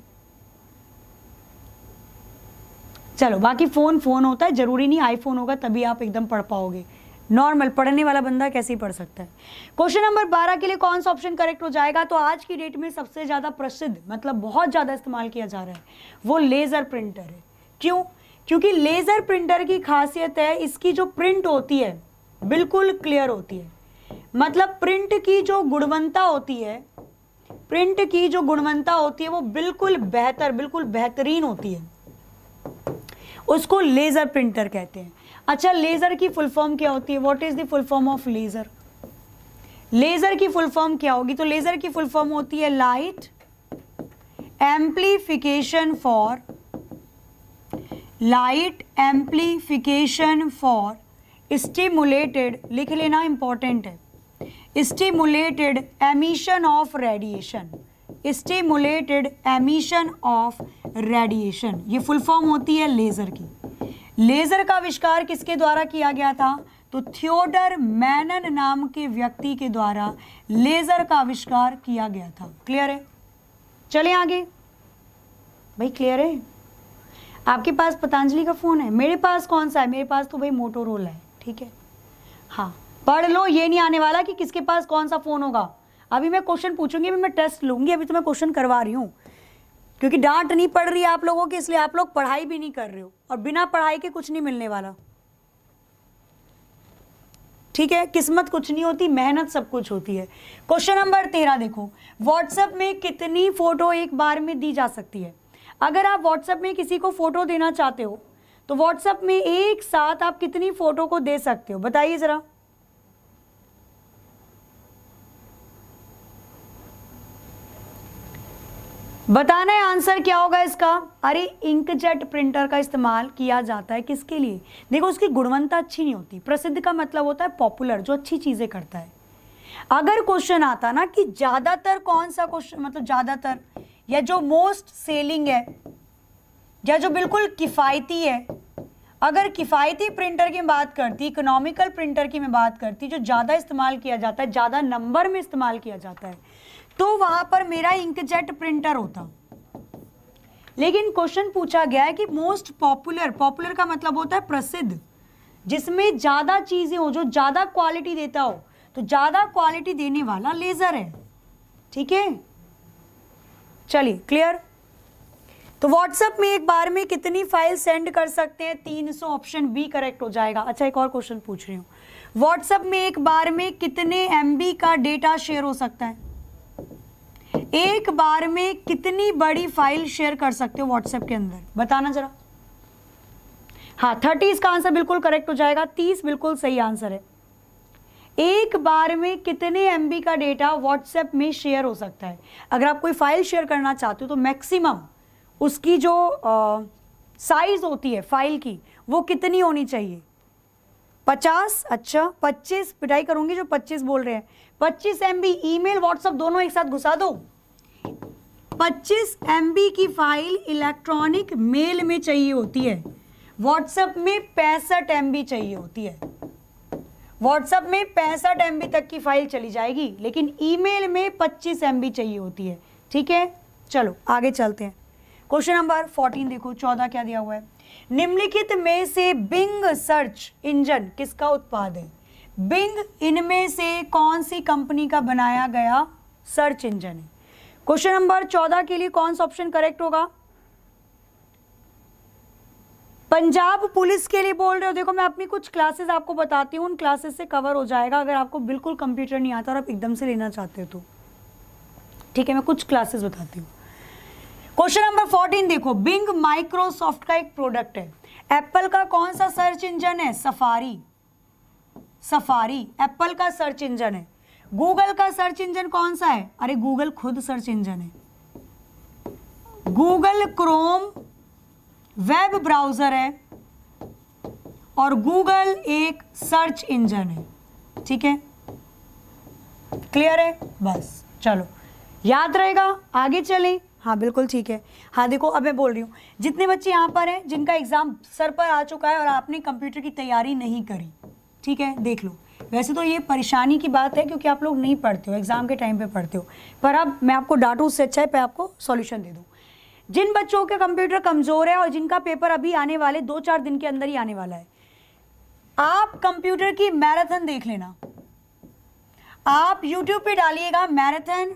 चलो बाकी फ़ोन फ़ोन होता है ज़रूरी नहीं आईफोन होगा तभी आप एकदम पढ़ पाओगे नॉर्मल पढ़ने वाला बंदा कैसे ही पढ़ सकता है क्वेश्चन नंबर बारह के लिए कौन सा ऑप्शन करेक्ट हो जाएगा तो आज की डेट में सबसे ज़्यादा प्रसिद्ध मतलब बहुत ज़्यादा इस्तेमाल किया जा रहा है वो लेज़र प्रिंटर है क्यों क्योंकि लेज़र प्रिंटर की खासियत है इसकी जो प्रिंट होती है बिल्कुल क्लियर होती है मतलब प्रिंट की जो गुणवत्ता होती है प्रिंट की जो गुणवत्ता होती है वो बिल्कुल बेहतर बिल्कुल बेहतरीन होती है उसको लेज़र प्रिंटर कहते हैं अच्छा लेजर की फुल फॉर्म क्या होती है what is the full form of laser laser की फुल फॉर्म क्या होगी तो लेजर की फुल फॉर्म होती है light amplification for light amplification for stimulated लिख लेना इंपॉर्टेंट है stimulated emission of radiation stimulated emission of radiation ये फुल फॉर्म होती है लेजर की लेजर का आविष्कार किसके द्वारा किया गया था तो थियोडर मैनन नाम के व्यक्ति के द्वारा लेजर का आविष्कार किया गया था क्लियर है चले आगे भाई क्लियर है आपके पास पतंजलि का फ़ोन है मेरे पास कौन सा है मेरे पास तो भाई मोटोरोला है ठीक है हाँ पढ़ लो ये नहीं आने वाला कि किसके पास कौन सा फ़ोन होगा अभी मैं क्वेश्चन पूछूंगी अभी मैं टेस्ट लूंगी अभी तो मैं क्वेश्चन करवा रही हूँ क्योंकि डांट नहीं पड़ रही आप लोगों की इसलिए आप लोग पढ़ाई भी नहीं कर रहे हो और बिना पढ़ाई के कुछ नहीं मिलने वाला ठीक है किस्मत कुछ नहीं होती मेहनत सब कुछ होती है क्वेश्चन नंबर तेरह देखो व्हाट्सएप में कितनी फ़ोटो एक बार में दी जा सकती है अगर आप व्हाट्सएप में किसी को फ़ोटो देना चाहते हो तो व्हाट्सएप में एक साथ आप कितनी फ़ोटो को दे सकते हो बताइए ज़रा बताना है आंसर क्या होगा इसका अरे इंकजेट प्रिंटर का इस्तेमाल किया जाता है किसके लिए देखो उसकी गुणवत्ता अच्छी नहीं होती प्रसिद्ध का मतलब होता है पॉपुलर जो अच्छी चीज़ें करता है अगर क्वेश्चन आता ना कि ज़्यादातर कौन सा क्वेश्चन मतलब ज़्यादातर या जो मोस्ट सेलिंग है या जो बिल्कुल किफ़ायती है अगर किफ़ायती प्रिंटर की बात करती इकोनॉमिकल प्रिंटर की मैं बात करती जो ज़्यादा इस्तेमाल किया जाता है ज़्यादा नंबर में इस्तेमाल किया जाता है तो वहां पर मेरा इंकजेट प्रिंटर होता लेकिन क्वेश्चन पूछा गया है कि मोस्ट पॉपुलर पॉपुलर का मतलब होता है प्रसिद्ध जिसमें ज़्यादा चीज़ें हो जो ज़्यादा क्वालिटी देता हो तो ज़्यादा क्वालिटी देने वाला लेज़र है ठीक है चलिए क्लियर तो व्हाट्सएप में एक बार में कितनी फाइल सेंड कर सकते हैं 300 ऑप्शन बी करेक्ट हो जाएगा अच्छा एक और क्वेश्चन पूछ रही हूँ व्हाट्सएप में एक बार में कितने एमबी का डेटा शेयर हो सकता है एक बार में कितनी बड़ी फाइल शेयर कर सकते हो व्हाट्सएप के अंदर बताना जरा हाँ थर्टी इसका आंसर बिल्कुल करेक्ट हो जाएगा तीस बिल्कुल सही आंसर है एक बार में कितने एम का डेटा व्हाट्सएप में शेयर हो सकता है अगर आप कोई फाइल शेयर करना चाहते हो तो मैक्सिमम उसकी जो साइज़ होती है फाइल की वो कितनी होनी चाहिए पचास अच्छा पच्चीस पिटाई करूंगी जो पच्चीस बोल रहे हैं पच्चीस M B email WhatsApp दोनों एक साथ घुसा दो पच्चीस एम बी की फाइल इलेक्ट्रॉनिक मेल में चाहिए होती है व्हाट्सएप में पैंसठ एम बी चाहिए होती है व्हाट्सएप में पैंसठ एम बी तक की फाइल चली जाएगी लेकिन ईमेल में पच्चीस एम बी चाहिए होती है ठीक है चलो आगे चलते हैं क्वेश्चन नंबर फोर्टीन देखो चौदह क्या दिया हुआ है निम्नलिखित में से बिंग सर्च इंजन किसका उत्पाद है बिंग इनमें से कौन सी कंपनी का बनाया गया सर्च इंजन है क्वेश्चन नंबर चौदह के लिए कौन सा ऑप्शन करेक्ट होगा पंजाब पुलिस के लिए बोल रहे हो देखो मैं अपनी कुछ क्लासेस आपको बताती हूँ उन क्लासेस से कवर हो जाएगा अगर आपको बिल्कुल कंप्यूटर नहीं आता और आप एकदम से लेना चाहते हो तो ठीक है मैं कुछ क्लासेस बताती हूँ क्वेश्चन नंबर फोर्टीन देखो बिंग माइक्रोसॉफ्ट का एक प्रोडक्ट है एप्पल का कौन सा सर्च इंजन है सफारी सफारी एप्पल का सर्च इंजन है गूगल का सर्च इंजन कौन सा है अरे गूगल खुद सर्च इंजन है गूगल क्रोम वेब ब्राउजर है और गूगल एक सर्च इंजन है ठीक है क्लियर है बस चलो याद रहेगा आगे चलें हाँ बिल्कुल ठीक है हाँ देखो अब मैं बोल रही हूँ जितने बच्चे यहाँ पर हैं जिनका एग्ज़ाम सर पर आ चुका है और आपने कंप्यूटर की तैयारी नहीं करी ठीक है देख लो वैसे तो ये परेशानी की बात है क्योंकि आप लोग नहीं पढ़ते हो एग्ज़ाम के टाइम पे पढ़ते हो पर अब मैं आपको डांटू उससे अच्छा है पर आपको सॉल्यूशन दे दूँ जिन बच्चों का कंप्यूटर कमज़ोर है और जिनका पेपर अभी आने वाले दो चार दिन के अंदर ही आने वाला है आप कंप्यूटर की मैराथन देख लेना आप यूट्यूब पे डालिएगा marathon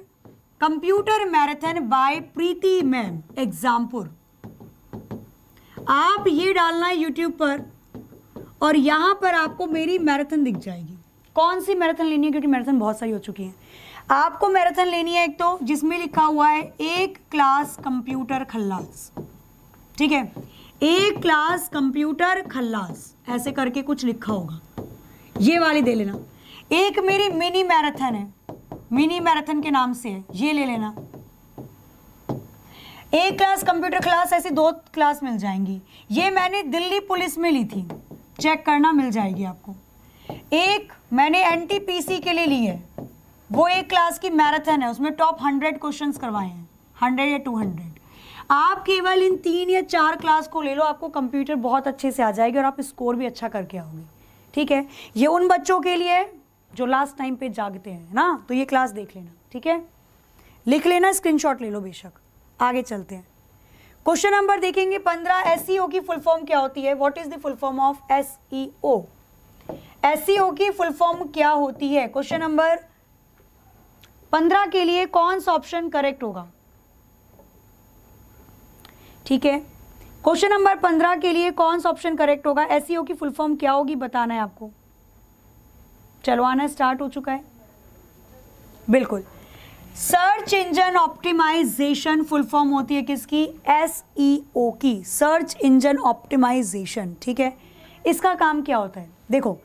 computer marathon by Preeti ma'am Exampur आप ये डालना है यूट्यूब पर और यहां पर आपको मेरी मैराथन दिख जाएगी कौन सी मैराथन लेनी है क्योंकि मैराथन बहुत सारी हो चुकी है आपको मैराथन लेनी है एक तो जिसमें लिखा हुआ है एक क्लास कंप्यूटर खल्लास ठीक है एक क्लास कंप्यूटर खल्लास ऐसे करके कुछ लिखा होगा ये वाली दे लेना एक मेरी मिनी मैराथन है मिनी मैराथन के नाम से है ये ले लेना एक क्लास कंप्यूटर क्लास ऐसी दो क्लास मिल जाएंगी ये मैंने दिल्ली पुलिस में ली थी चेक करना मिल जाएगी आपको एक मैंने एनटीपीसी के लिए ली है वो एक क्लास की मैराथन है उसमें टॉप हंड्रेड क्वेश्चंस करवाए हैं हंड्रेड या टू हंड्रेड आप केवल इन तीन या चार क्लास को ले लो आपको कंप्यूटर बहुत अच्छे से आ जाएगी और आप स्कोर भी अच्छा करके आओगे ठीक है ये उन बच्चों के लिए जो लास्ट टाइम पे जागते हैं ना तो ये क्लास देख लेना ठीक है लिख लेना स्क्रीनशॉट ले लो बेशक आगे चलते हैं क्वेश्चन नंबर देखेंगे पंद्रह एस e की फुल फॉर्म क्या होती है what is the full form of S E O S की फुल फॉर्म क्या होती है क्वेश्चन नंबर पंद्रह के लिए कौन सा ऑप्शन करेक्ट होगा ठीक है क्वेश्चन नंबर पंद्रह के लिए कौन सा ऑप्शन करेक्ट होगा एस e की फुल फॉर्म क्या होगी बताना है आपको चलवाना स्टार्ट हो चुका है बिल्कुल search engine optimisation full form होती है किसकी एस ई ओ की सर्च इंजन ऑप्टिमाइजेशन ठीक है इसका काम क्या होता है देखो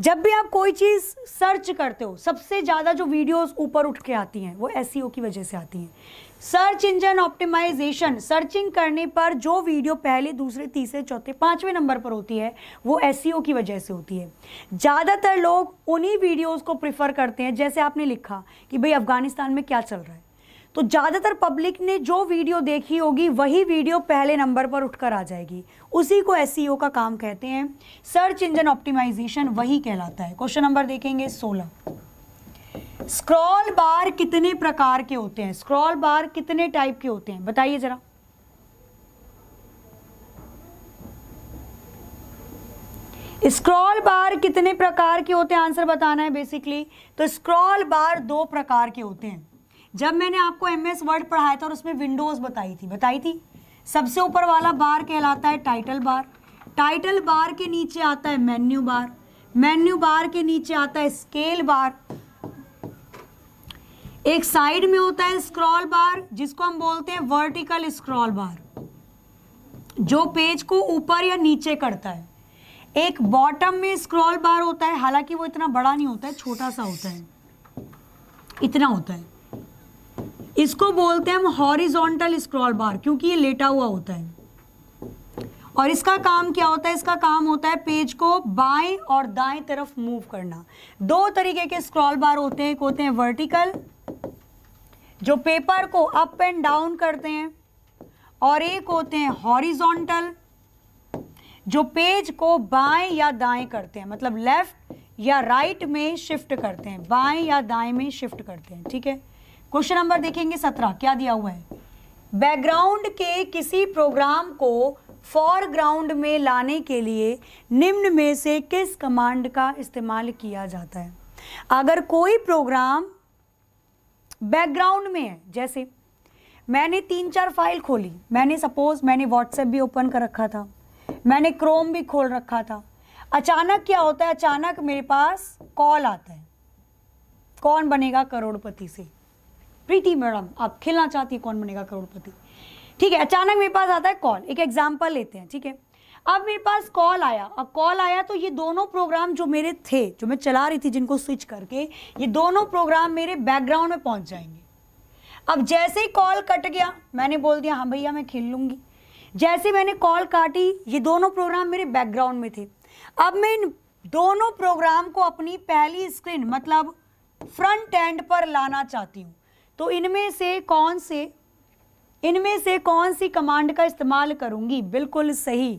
जब भी आप कोई चीज़ सर्च करते हो सबसे ज़्यादा जो वीडियोस ऊपर उठ के आती हैं वो एस e की वजह से आती हैं सर्च इंजन ऑप्टिमाइजेशन सर्चिंग करने पर जो वीडियो पहले दूसरे तीसरे चौथे पाँचवें नंबर पर होती है वो एस e की वजह से होती है ज़्यादातर लोग उन्हीं वीडियोज़ को प्रिफ़र करते हैं जैसे आपने लिखा कि भाई अफ़गानिस्तान में क्या चल रहा है तो ज़्यादातर पब्लिक ने जो वीडियो देखी होगी वही वीडियो पहले नंबर पर उठकर आ जाएगी उसी को एस e का काम कहते हैं सर्च इंजन ऑप्टिमाइजेशन वही कहलाता है क्वेश्चन नंबर देखेंगे सोलह स्क्रॉल बार कितने प्रकार के होते हैं स्क्रॉल बार कितने टाइप के होते हैं बताइए जरा स्क्रॉल बार कितने प्रकार के होते हैं आंसर बताना है बेसिकली तो स्क्रॉल बार दो प्रकार के होते हैं जब मैंने आपको एम एस वर्ड पढ़ाया था और उसमें विंडोज़ बताई थी बताई थी सबसे ऊपर वाला बार कहलाता है टाइटल बार टाइटल बार के नीचे आता है मेन्यू बार मेन्यू बार के नीचे आता है स्केल बार एक साइड में होता है स्क्रॉल बार जिसको हम बोलते हैं वर्टिकल स्क्रॉल बार जो पेज को ऊपर या नीचे करता है एक बॉटम में स्क्रॉल बार होता है हालांकि वो इतना बड़ा नहीं होता है छोटा सा होता है इतना होता है इसको बोलते हैं हम हॉरिजॉन्टल स्क्रॉल बार क्योंकि ये लेटा हुआ होता है और इसका काम क्या होता है इसका काम होता है पेज को बाएं और दाएं तरफ मूव करना दो तरीके के स्क्रॉल बार होते हैं एक होते हैं वर्टिकल जो पेपर को अप एंड डाउन करते हैं और एक होते हैं हॉरिजॉन्टल जो पेज को बाएं या दाएं करते हैं मतलब लेफ्ट या राइट में शिफ्ट करते हैं बाएं या दाएं में शिफ्ट करते हैं ठीक है क्वेश्चन नंबर देखेंगे सत्रह क्या दिया हुआ है बैकग्राउंड के किसी प्रोग्राम को फॉरग्राउंड में लाने के लिए निम्न में से किस कमांड का इस्तेमाल किया जाता है अगर कोई प्रोग्राम बैकग्राउंड में है जैसे मैंने तीन चार फाइल खोली मैंने सपोज मैंने व्हाट्सएप भी ओपन कर रखा था मैंने क्रोम भी खोल रखा था अचानक क्या होता है अचानक मेरे पास कॉल आता है कौन बनेगा करोड़पति से प्रीति मैडम आप खेलना चाहती कौन बनेगा करोड़पति ठीक है अचानक मेरे पास आता है कॉल एक एग्जाम्पल लेते हैं ठीक है अब मेरे पास कॉल आया अब कॉल आया तो ये दोनों प्रोग्राम जो मेरे थे जो मैं चला रही थी जिनको स्विच करके ये दोनों प्रोग्राम मेरे बैकग्राउंड में पहुंच जाएंगे अब जैसे ही कॉल कट गया मैंने बोल दिया हाँ भैया मैं खेल लूँगी जैसे मैंने कॉल काटी ये दोनों प्रोग्राम मेरे बैकग्राउंड में थे अब मैं इन दोनों प्रोग्राम को अपनी पहली स्क्रीन मतलब फ्रंट एंड पर लाना चाहती हूँ तो इनमें से कौन से इनमें से कौन सी कमांड का इस्तेमाल करूंगी बिल्कुल सही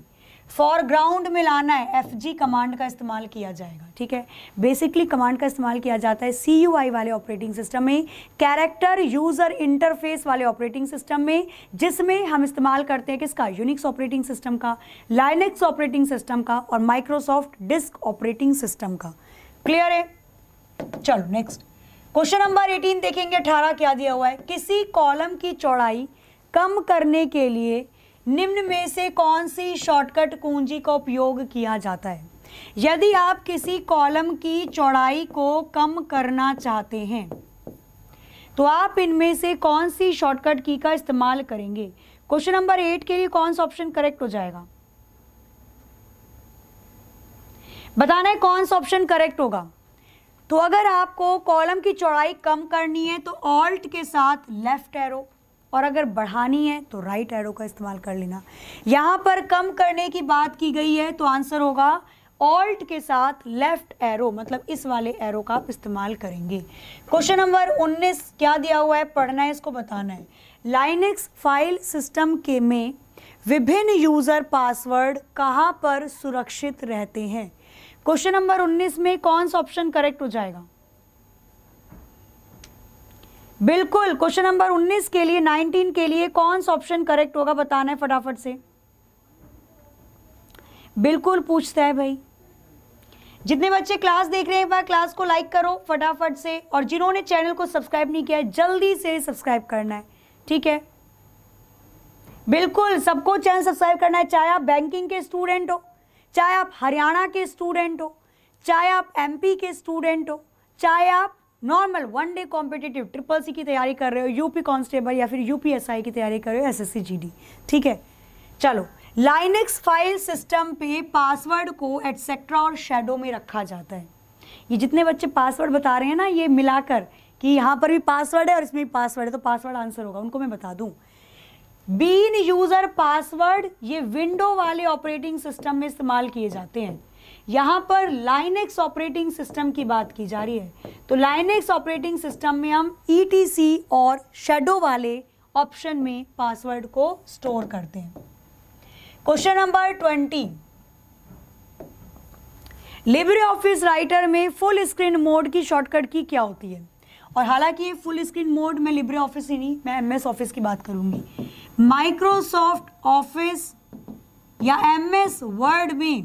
फॉरग्राउंड में लाना है एफ जी कमांड का इस्तेमाल किया जाएगा ठीक है बेसिकली कमांड का इस्तेमाल किया जाता है सी यू आई वाले ऑपरेटिंग सिस्टम में कैरेक्टर यूज़र इंटरफेस वाले ऑपरेटिंग सिस्टम में जिसमें हम इस्तेमाल करते हैं किसका यूनिक्स ऑपरेटिंग सिस्टम का लाइनक्स ऑपरेटिंग सिस्टम का और माइक्रोसॉफ्ट डिस्क ऑपरेटिंग सिस्टम का क्लियर है चलो नेक्स्ट क्वेश्चन नंबर 18 देखेंगे 18 क्या दिया हुआ है किसी कॉलम की चौड़ाई कम करने के लिए निम्न में से कौन सी शॉर्टकट कुंजी का उपयोग किया जाता है यदि आप किसी कॉलम की चौड़ाई को कम करना चाहते हैं तो आप इनमें से कौन सी शॉर्टकट की का इस्तेमाल करेंगे क्वेश्चन नंबर एट के लिए कौन सा ऑप्शन करेक्ट हो जाएगा बताना है कौन सा ऑप्शन करेक्ट होगा तो अगर आपको कॉलम की चौड़ाई कम करनी है तो ऑल्ट के साथ लेफ़्ट एरो और अगर बढ़ानी है तो राइट एरो का इस्तेमाल कर लेना यहाँ पर कम करने की बात की गई है तो आंसर होगा ऑल्ट के साथ लेफ्ट एरो मतलब इस वाले एरो का आप इस्तेमाल करेंगे क्वेश्चन नंबर 19 क्या दिया हुआ है पढ़ना है इसको बताना है लाइनेक्स फाइल सिस्टम के में विभिन्न यूज़र पासवर्ड कहाँ पर सुरक्षित रहते हैं क्वेश्चन नंबर 19 में कौन सा ऑप्शन करेक्ट हो जाएगा बिल्कुल क्वेश्चन नंबर 19 के लिए 19 के लिए कौन सा ऑप्शन करेक्ट होगा बताना है फटाफट से बिल्कुल पूछता है भाई जितने बच्चे क्लास देख रहे हैं भाई क्लास को लाइक करो फटाफट से और जिन्होंने चैनल को सब्सक्राइब नहीं किया है जल्दी से सब्सक्राइब करना है ठीक है बिल्कुल सबको चैनल सब्सक्राइब करना है चाहे आप बैंकिंग के स्टूडेंट हो चाहे आप हरियाणा के स्टूडेंट हो चाहे आप एमपी के स्टूडेंट हो चाहे आप normal one day competitive triple C की तैयारी कर रहे हो यूपी कांस्टेबल या फिर यूपीएसआई की तैयारी कर रहे हो एस एस ठीक है चलो लाइनिक्स फाइल सिस्टम पे पासवर्ड को एटसेट्रा और शेडो में रखा जाता है ये जितने बच्चे पासवर्ड बता रहे हैं ना ये मिलाकर कि यहाँ पर भी पासवर्ड है और इसमें भी पासवर्ड है तो पासवर्ड आंसर होगा उनको मैं बता दूँ बीन यूजर पासवर्ड ये विंडो वाले ऑपरेटिंग सिस्टम में इस्तेमाल किए जाते हैं यहां पर लाइनेक्स ऑपरेटिंग सिस्टम की बात की जा रही है तो लाइनेक्स ऑपरेटिंग सिस्टम में हम ई e और शेडो वाले ऑप्शन में पासवर्ड को स्टोर करते हैं question number twenty Libre Office Writer में फुल स्क्रीन मोड की शॉर्टकट की क्या होती है और हालांकि ये फुल स्क्रीन मोड में लिब्रे ऑफिस ही नहीं मैं एमएस ऑफिस की बात करूंगी माइक्रोसॉफ्ट ऑफिस या एम एस वर्ड में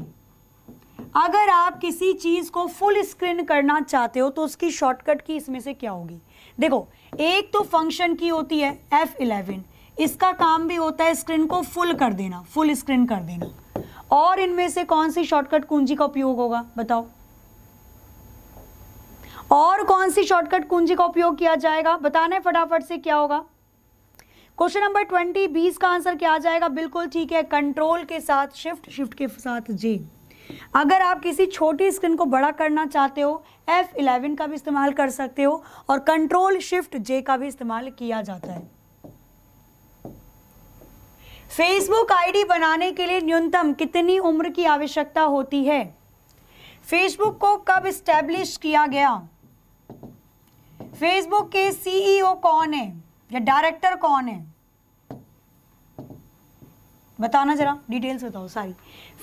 अगर आप किसी चीज को फुल स्क्रीन करना चाहते हो तो उसकी शॉर्टकट की इसमें से क्या होगी देखो एक तो फंक्शन की होती है एफ इलेवन इसका काम भी होता है स्क्रीन को फुल कर देना फुल स्क्रीन कर देना और इनमें से कौन सी शॉर्टकट कुंजी का उपयोग होगा बताओ और कौन सी शॉर्टकट कुंजी का उपयोग किया जाएगा बताना है फटाफट से क्या होगा क्वेश्चन नंबर ट्वेंटी बीस का आंसर क्या आ जाएगा बिल्कुल ठीक है कंट्रोल के साथ शिफ्ट शिफ्ट के साथ जे अगर आप किसी छोटी स्क्रीन को बड़ा करना चाहते हो एफ इलेवन का भी इस्तेमाल कर सकते हो और कंट्रोल शिफ्ट जे का भी इस्तेमाल किया जाता है फेसबुक आईडी बनाने के लिए न्यूनतम कितनी उम्र की आवश्यकता होती है फेसबुक को कब स्टैब्लिश किया गया फेसबुक के सीईओ e कौन है या डायरेक्टर कौन है बताना जरा डिटेल्स बताओ सारी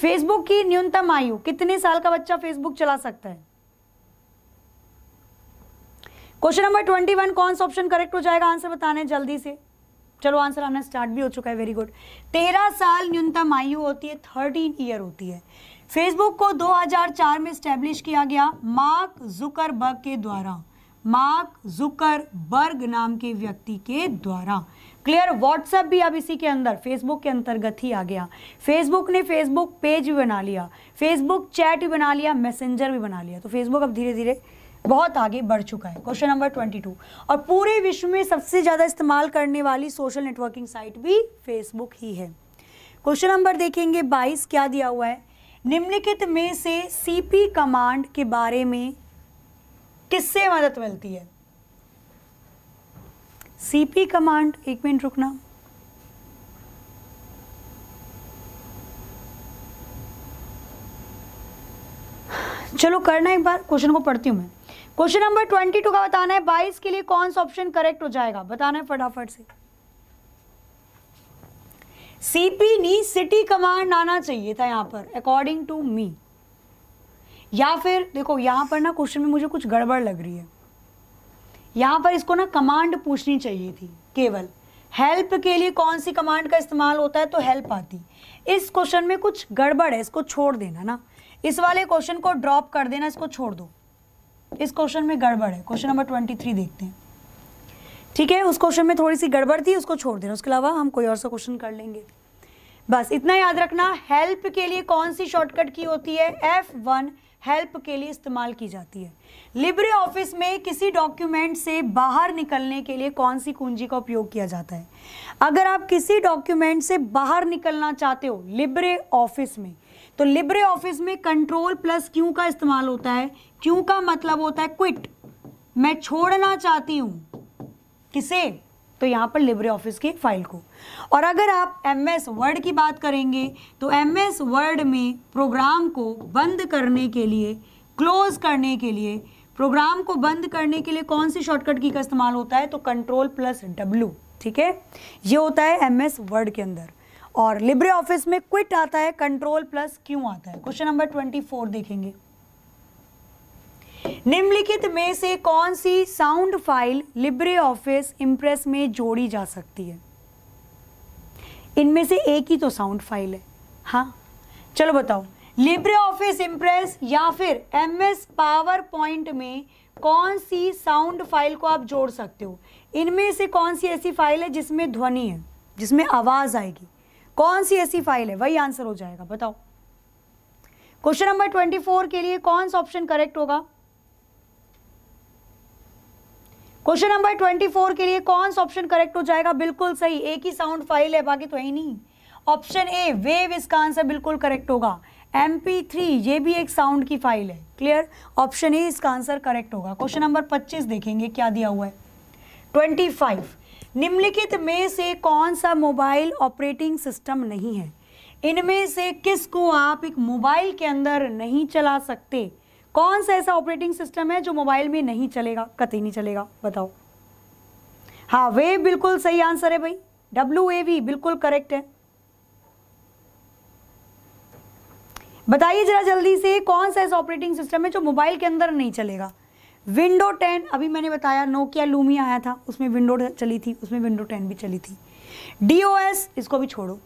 फेसबुक की न्यूनतम आयु कितने साल का बच्चा फेसबुक चला सकता है क्वेश्चन नंबर ट्वेंटी वन कौन सा ऑप्शन करेक्ट हो जाएगा आंसर बताने जल्दी से चलो आंसर आना स्टार्ट भी हो चुका है वेरी गुड तेरह साल न्यूनतम आयु होती है थर्टीन ईयर होती है फेसबुक को 2004 में स्टैब्लिश किया गया मार्क जुकरबर्ग के द्वारा मार्क जुकरबर्ग नाम के व्यक्ति के द्वारा क्लियर व्हाट्सएप भी अब इसी के अंदर फेसबुक के अंतर्गत ही आ गया फेसबुक ने फेसबुक पेज भी बना लिया फेसबुक चैट भी बना लिया मैसेंजर भी बना लिया तो फेसबुक अब धीरे धीरे बहुत आगे बढ़ चुका है क्वेश्चन नंबर ट्वेंटी टू और पूरे विश्व में सबसे ज़्यादा इस्तेमाल करने वाली सोशल नेटवर्किंग साइट भी फेसबुक ही है क्वेश्चन नंबर देखेंगे बाईस क्या दिया हुआ है निम्नलिखित में से सीपी कमांड के बारे में किससे मदद मिलती है cp कमांड एक मिनट रुकना चलो करना एक बार क्वेश्चन को पढ़ती हूँ मैं क्वेश्चन नंबर ट्वेंटी टू का बताना है बाईस के लिए कौन सा ऑप्शन करेक्ट हो जाएगा बताना है फटाफट से सीपी नी सिटी कमांड आना चाहिए था यहां पर अकॉर्डिंग टू मी या फिर देखो यहां पर ना क्वेश्चन में मुझे कुछ गड़बड़ लग रही है यहाँ पर इसको ना कमांड पूछनी चाहिए थी केवल हेल्प के लिए कौन सी कमांड का इस्तेमाल होता है तो हेल्प आती इस क्वेश्चन में कुछ गड़बड़ है इसको छोड़ देना ना इस वाले क्वेश्चन को ड्रॉप कर देना इसको छोड़ दो इस क्वेश्चन में गड़बड़ है क्वेश्चन नंबर ट्वेंटी थ्री देखते हैं ठीक है उस क्वेश्चन में थोड़ी सी गड़बड़ थी उसको छोड़ देना उसके अलावा हम कोई और सा क्वेश्चन कर लेंगे बस इतना याद रखना हेल्प के लिए कौन सी शॉर्टकट की होती है एफ वन हेल्प के लिए इस्तेमाल की जाती है लिब्रे ऑफिस में किसी डॉक्यूमेंट से बाहर निकलने के लिए कौन सी कुंजी का उपयोग किया जाता है अगर आप किसी डॉक्यूमेंट से बाहर निकलना चाहते हो लिब्रे ऑफिस में तो लिब्रे ऑफिस में कंट्रोल प्लस क्यू का इस्तेमाल होता है क्यू का मतलब होता है क्विट मैं छोड़ना चाहती हूँ किसे तो यहाँ पर लिब्रे ऑफिस की एक फ़ाइल को और अगर आप एम एस वर्ड की बात करेंगे तो एम एस वर्ड में प्रोग्राम को बंद करने के लिए क्लोज करने के लिए प्रोग्राम को बंद करने के लिए कौन सी शॉर्टकट की का इस्तेमाल होता है तो कंट्रोल प्लस डब्ल्यू ठीक है ये होता है एम एस वर्ड के अंदर और लिब्रे ऑफिस में क्विट आता है कंट्रोल प्लस क्यों आता है क्वेश्चन नंबर ट्वेंटी फोर देखेंगे निम्नलिखित में से कौन सी sound file Libre office Impress में जोड़ी जा सकती है इनमें से एक ही तो साउंड फाइल है हाँ चलो बताओ लिब्रे ऑफिस इम्प्रेस या फिर एम एस पावर पॉइंट में कौन सी साउंड फाइल को आप जोड़ सकते हो इनमें से कौन सी ऐसी फाइल है जिसमें ध्वनि है जिसमें आवाज़ आएगी कौन सी ऐसी फाइल है वही आंसर हो जाएगा बताओ क्वेश्चन नंबर ट्वेंटी फोर के लिए कौन सा ऑप्शन करेक्ट होगा क्वेश्चन नंबर ट्वेंटी फोर के लिए कौन सा ऑप्शन करेक्ट हो जाएगा बिल्कुल सही एक ही साउंड फाइल है बाकी तो है ही नहीं ऑप्शन ए वेव इसका आंसर बिल्कुल करेक्ट होगा एम पी थ्री ये भी एक साउंड की फाइल है क्लियर ऑप्शन ए इसका आंसर करेक्ट होगा क्वेश्चन नंबर पच्चीस देखेंगे क्या दिया हुआ है ट्वेंटी फाइव निम्नलिखित में से कौन सा मोबाइल ऑपरेटिंग सिस्टम नहीं है इनमें से किसको आप एक मोबाइल के अंदर नहीं चला सकते कौन सा ऐसा ऑपरेटिंग सिस्टम है जो मोबाइल में नहीं चलेगा कतई नहीं चलेगा बताओ हाँ वे बिल्कुल सही आंसर है भाई डब्ल्यू ए वी बिल्कुल करेक्ट है बताइए जरा जल्दी से कौन सा ऐसा ऑपरेटिंग सिस्टम है जो मोबाइल के अंदर नहीं चलेगा विंडो टेन अभी मैंने बताया नोकिया लूमी आया था उसमें विंडो चली थी उसमें विंडो टेन भी चली थी डी ओ एस इसको भी छोड़ो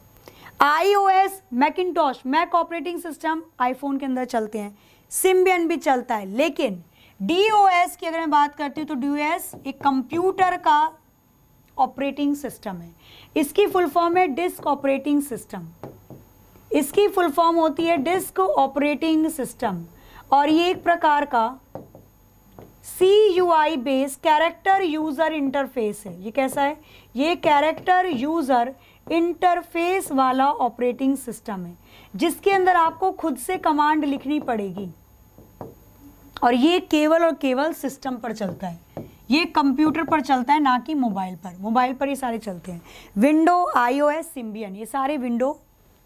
I O S Macintosh Mac operating system iPhone के अंदर चलते हैं सिम्बियन भी चलता है लेकिन एस की अगर मैं बात करती हूँ तो एस एक कंप्यूटर का ऑपरेटिंग सिस्टम है इसकी फुल फॉर्म है डिस्क ऑपरेटिंग सिस्टम इसकी फुल फॉर्म होती है डिस्क ऑपरेटिंग सिस्टम और ये एक प्रकार का C U I base character user interface है ये कैसा है ये कैरेक्टर यूज़र इंटरफेस वाला ऑपरेटिंग सिस्टम है जिसके अंदर आपको खुद से कमांड लिखनी पड़ेगी और ये केवल और केवल सिस्टम पर चलता है ये कंप्यूटर पर चलता है ना कि मोबाइल पर मोबाइल पर ये सारे चलते हैं विंडो आईओएस सिम्बियन ये सारे विंडो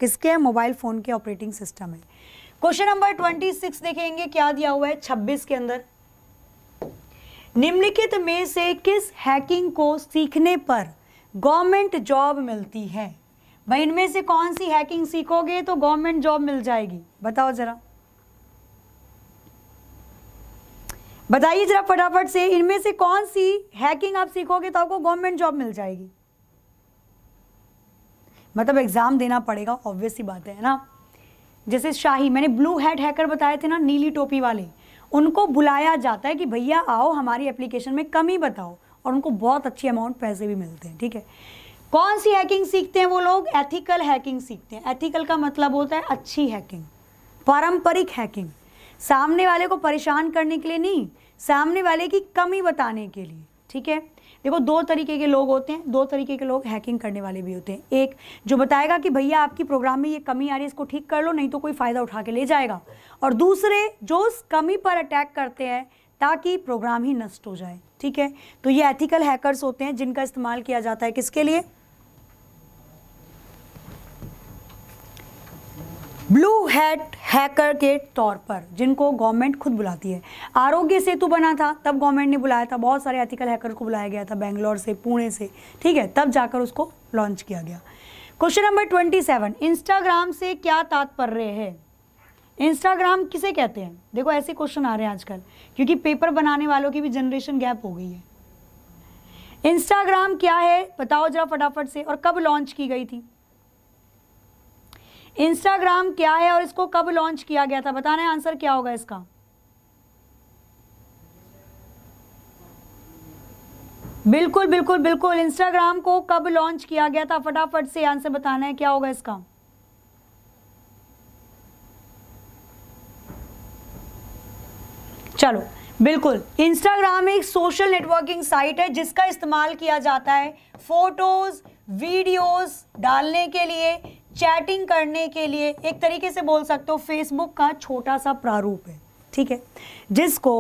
किसके हैं मोबाइल फ़ोन के ऑपरेटिंग सिस्टम है क्वेश्चन नंबर ट्वेंटी सिक्स देखेंगे क्या दिया हुआ है छब्बीस के अंदर निम्नलिखित में से किस हैकिंग को सीखने पर गवर्नमेंट जॉब मिलती है भाई इनमें से कौन सी हैकिंग सीखोगे तो गवर्नमेंट जॉब मिल जाएगी बताओ ज़रा बताइए जरा फटाफट से इनमें से कौन सी हैकिंग आप सीखोगे तो आपको गवर्नमेंट जॉब मिल जाएगी मतलब एग्जाम देना पड़ेगा ऑब्वियस ही बात है ना जैसे शाही मैंने ब्लू हैट हैकर बताए थे ना नीली टोपी वाले उनको बुलाया जाता है कि भैया आओ हमारी एप्लीकेशन में कमी बताओ और उनको बहुत अच्छी अमाउंट पैसे भी मिलते हैं ठीक है कौन सी हैकिंग सीखते हैं वो लोग एथिकल हैकिंग सीखते हैं एथिकल का मतलब होता है अच्छी हैकिंग पारंपरिक हैकिंग सामने वाले को परेशान करने के लिए नहीं सामने वाले की कमी बताने के लिए ठीक है देखो दो तरीके के लोग होते हैं दो तरीके के लोग हैकिंग करने वाले भी होते हैं एक जो बताएगा कि भैया आपकी प्रोग्राम में ये कमी आ रही है इसको ठीक कर लो नहीं तो कोई फ़ायदा उठा के ले जाएगा और दूसरे जो उस कमी पर अटैक करते हैं ताकि प्रोग्राम ही नष्ट हो जाए ठीक है तो ये एथिकल हैकर्स होते हैं जिनका इस्तेमाल किया जाता है किसके लिए ब्लू हैट हैकर के तौर पर जिनको गवर्नमेंट खुद बुलाती है आरोग्य सेतु बना था तब गवर्नमेंट ने बुलाया था बहुत सारे एथिकल हैकर को बुलाया गया था बेंगलोर से पुणे से ठीक है तब जाकर उसको लॉन्च किया गया question number twenty seven Instagram से क्या तात्पर्य है इंस्टाग्राम किसे कहते हैं देखो ऐसे क्वेश्चन आ रहे हैं आजकल क्योंकि पेपर बनाने वालों की भी जनरेशन गैप हो गई है इंस्टाग्राम क्या है बताओ जरा फटाफट से और कब लॉन्च की गई थी इंस्टाग्राम क्या है और इसको कब लॉन्च किया गया था बताना है आंसर क्या होगा इसका बिल्कुल बिल्कुल बिल्कुल इंस्टाग्राम को कब लॉन्च किया गया था फटाफट से आंसर बताना है क्या होगा इसका चलो बिल्कुल इंस्टाग्राम एक सोशल नेटवर्किंग साइट है जिसका इस्तेमाल किया जाता है फोटोज वीडियोस डालने के लिए चैटिंग करने के लिए एक तरीके से बोल सकते हो फेसबुक का छोटा सा प्रारूप है ठीक है जिसको